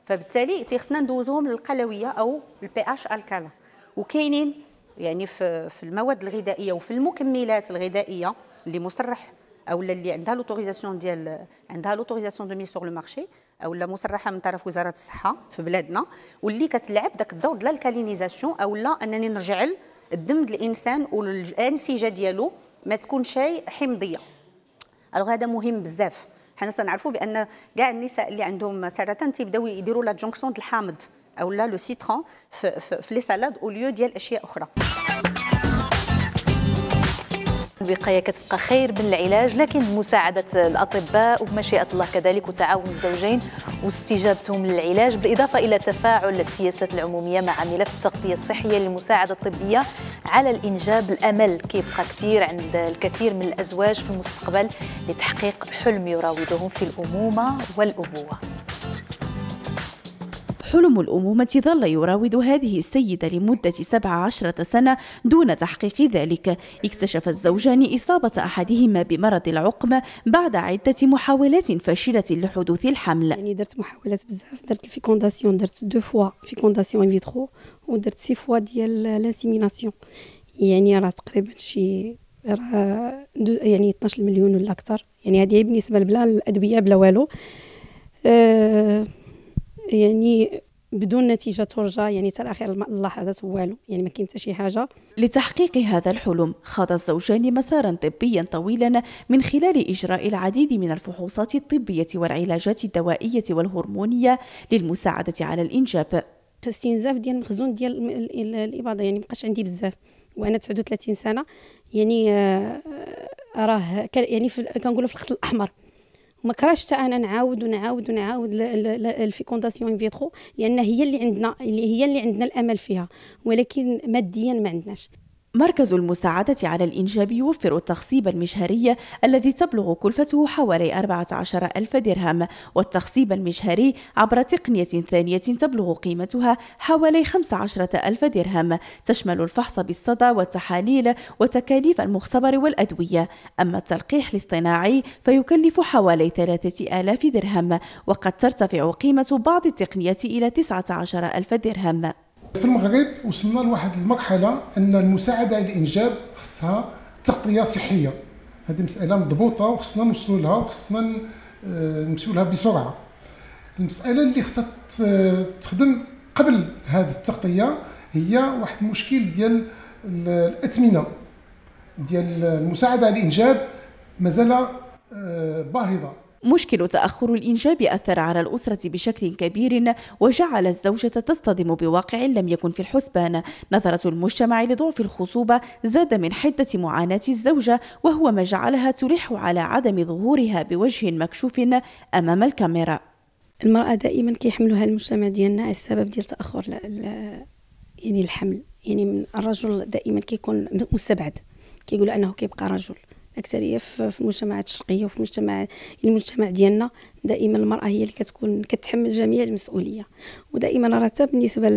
فبالتالي تيخصنا ندوزوهم للقلويه او البي اش الكالا وكاينين يعني في في المواد الغذائيه وفي المكملات الغذائيه اللي مصرح او اللي عندها لوتوريزاسيون ديال عندها لوتوريزاسيون دو ميس سور لو مارشي اولا مصرحه من طرف وزاره الصحه في بلادنا واللي كتلعب ذاك الدور ديال الكالينيزاسيون اولا انني نرجع الدم ديال الانسان والانسجه ديالو ما شيء حمضيه الوغ هذا مهم بزاف حنا تنعرفوا بان كاع النساء اللي عندهم سرطان تيبداو يديروا لا جونكسيون الحامض اولا لو سيترون في, في, في لي سالاد اوليو ديال اشياء اخرى الوقايه كتبقى خير من العلاج لكن مساعده الاطباء وبمشيئه الله كذلك وتعاون الزوجين واستجابتهم للعلاج بالاضافه الى تفاعل السياسات العموميه مع ملف التغطيه الصحيه للمساعده الطبيه على الانجاب الامل كيبقى كثير عند الكثير من الازواج في المستقبل لتحقيق حلم يراودهم في الامومه والابوه حلم الأمومة ظل يراود هذه السيدة لمدة 17 سنة دون تحقيق ذلك اكتشف الزوجان إصابة أحدهما بمرض العقم بعد عدة محاولات فاشلة لحدوث الحمل يعني درت محاولات بزاف درت الفيكونداسيون درت دو فوا فيكونداسيون ان فيترو ودرت سي فوا ديال لانسيميناسيون يعني راه تقريبا شي راه يعني 12 مليون ولا اكثر يعني هذه بالنسبه بلا الادويه بلا والو أه يعني بدون نتيجه ترجى يعني حتى اخر اللحظات والو يعني ما كاين حتى شي حاجه لتحقيق هذا الحلم خاض الزوجان مسارا طبيا طويلا من خلال اجراء العديد من الفحوصات الطبيه والعلاجات الدوائيه والهرمونيه للمساعده على الانجاب الاستنزاف ديال المخزون ديال الاباضه يعني مابقاش عندي بزاف وانا 39 سنه يعني آه، آه، راه يعني كنقولوا في الخط الاحمر ما كرهتش انا نعاود ونعاود ونعاود الفيكونداسيون ان فيترو لان هي اللي عندنا اللي هي اللي عندنا الامل فيها ولكن ماديا ما عندناش مركز المساعدة على الإنجاب يوفر التخصيب المجهري الذي تبلغ كلفته حوالي 14 ألف درهم والتخصيب المجهري عبر تقنية ثانية تبلغ قيمتها حوالي 15 ألف درهم تشمل الفحص بالصدى والتحاليل وتكاليف المختبر والأدوية أما التلقيح الاصطناعي فيكلف حوالي 3000 درهم وقد ترتفع قيمة بعض التقنيات إلى 19 ألف درهم في المغرب وصلنا لواحد المرحله ان المساعده على الانجاب خصها تغطيه صحيه هذه مساله مضبوطه وخصنا نوصلوا لها وخصنا آه، نمشيو لها بسرعه المساله اللي خصها تخدم قبل هذه التغطيه هي واحد المشكل ديال الاثمنه ديال المساعده على الانجاب مازال آه، باهظه مشكل تأخر الإنجاب أثر على الأسرة بشكل كبير وجعل الزوجة تصطدم بواقع لم يكن في الحسبان نظرة المجتمع لضعف الخصوبة زاد من حدة معاناة الزوجة وهو ما جعلها تلح على عدم ظهورها بوجه مكشوف أمام الكاميرا المرأة دائما كيحملوها المجتمع ديالنا السبب ديال تأخر ل... يعني الحمل يعني من الرجل دائما كيكون مستبعد كيقولوا أنه كيبقى رجل اكثريه في المجتمعات الشرقيه وفي المجتمع المجتمع ديالنا دائما المراه هي اللي كتكون كتحمل جميع المسؤوليه ودائما راه حتى بالنسبه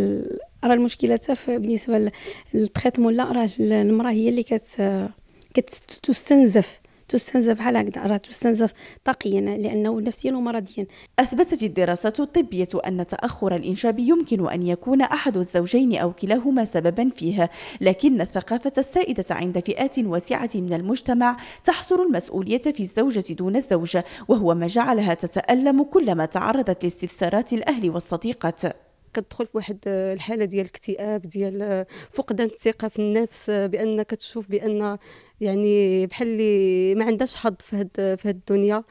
راه المشكله حتى بالنسبه للتريتمون لا راه المراه هي اللي كت كتستنزف تستنزف على هكذا راه تستنزف طاقيا لانه نفسيا ومرضيا اثبتت الدراسات الطبيه ان تاخر الانجاب يمكن ان يكون احد الزوجين او كلاهما سببا فيه لكن الثقافه السائده عند فئات واسعه من المجتمع تحصر المسؤوليه في الزوجه دون الزوج وهو ما جعلها تتالم كلما تعرضت لاستفسارات الاهل والصديقات كتدخل في واحد آه، الحاله ديال الاكتئاب ديال آه، فقدان الثقه في النفس آه، بان كتشوف بان يعني بحال اللي ما عندهاش حظ في هاد في هاد الدنيا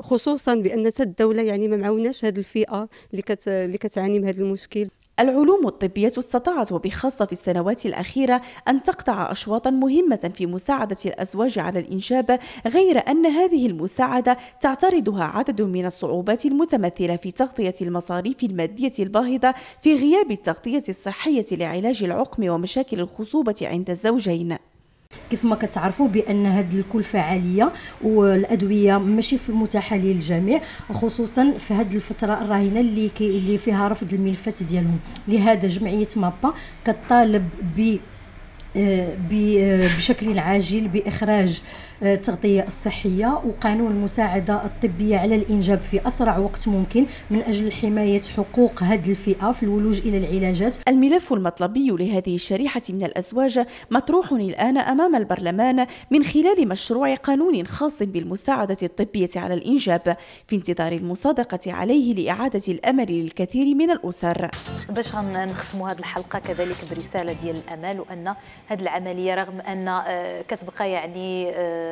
خصوصا بان الدوله يعني ما معاوناش هاد الفئه اللي كت اللي كتعاني من هذا المشكل العلوم الطبية استطاعت وبخاصة في السنوات الأخيرة أن تقطع أشواطا مهمة في مساعدة الأزواج على الإنجاب غير أن هذه المساعدة تعترضها عدد من الصعوبات المتمثلة في تغطية المصاريف المادية الباهظة في غياب التغطية الصحية لعلاج العقم ومشاكل الخصوبة عند الزوجين كيف ما كتعرفوا بان هذه الكل فعاليه والادويه ماشي المتاحه للجميع خصوصا في هذه الفتره الراهنه اللي كي اللي فيها رفض الملفات ديالهم لهذا جمعيه مابا كطالب ب آه، آه، بشكل عاجل باخراج التغطية الصحية وقانون المساعدة الطبية على الإنجاب في أسرع وقت ممكن من أجل حماية حقوق هذه الفئة في الولوج إلى العلاجات الملف المطلبي لهذه الشريحة من الأزواج مطروح الآن أمام البرلمان من خلال مشروع قانون خاص بالمساعدة الطبية على الإنجاب في انتظار المصادقة عليه لإعادة الأمل للكثير من الأسر باش غنختموا هذه الحلقة كذلك برسالة ديال الأمل وأن هذه العملية رغم أن آه، كتبقى يعني آه،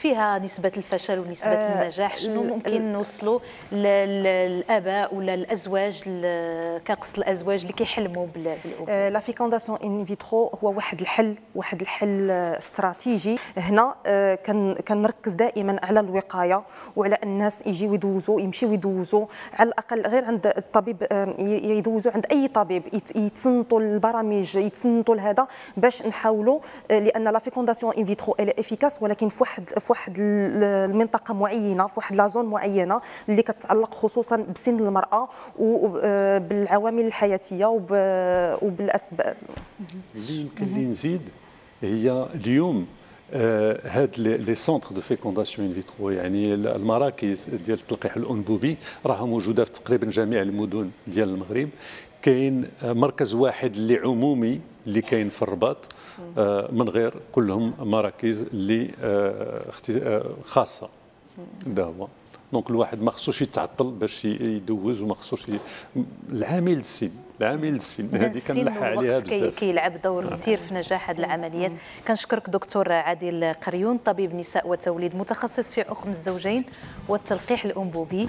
فيها نسبة الفشل ونسبة آه النجاح شنو ممكن نوصلوا للآباء ولا الأزواج كقصد الأزواج اللي كيحلموا بالأم آه لا فيكونداسيون إن فيترو هو واحد الحل واحد الحل استراتيجي هنا آه كنركز دائما على الوقاية وعلى الناس يجيو يدوزوا يمشيو يدوزوا على الأقل غير عند الطبيب آه، يدوزوا عند أي طبيب يتسنطوا البرامج يتسنطوا لهذا باش نحاولوا آه، لأن لا فيكونداسيون إن فيترو إلي إفيكاس ولكن في واحد في واحد المنطقه معينه في واحد لازون معينه اللي كتعلق خصوصا بسن المراه وبالعوامل آه، الحياتيه وبالاسباب اللي يمكن اللي نزيد هي اليوم آه، هاد لي سونتر دو فيكونداسيون ان فيترو يعني المراكز ديال التلقيح الانبوبي راها موجوده في تقريبا جميع المدن ديال المغرب كاين مركز واحد اللي عمومي اللي كاين في الرباط آه، من غير كلهم مراكز اللي آه، آه، خاصه ده هو دونك الواحد ما خصوش يتعطل باش يدوز وما خصوش العامل السن العامل السن هذه كنلحى عليها بزاف كيلعب دور نعم. كثير في نجاح هذه العمليات كنشكرك دكتور عادل قريون طبيب نساء وتوليد متخصص في عقم الزوجين والتلقيح الانبوبي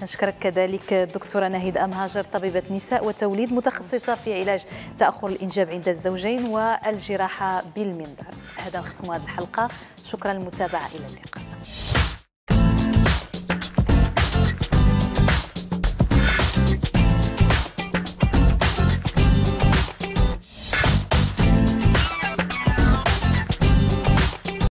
كنشكرك كذلك الدكتوره ناهيد امهاجر طبيبه نساء وتوليد متخصصه في علاج تاخر الانجاب عند الزوجين والجراحه بالمنظار هذا ختم هذه الحلقه شكرا للمتابعه الى اللقاء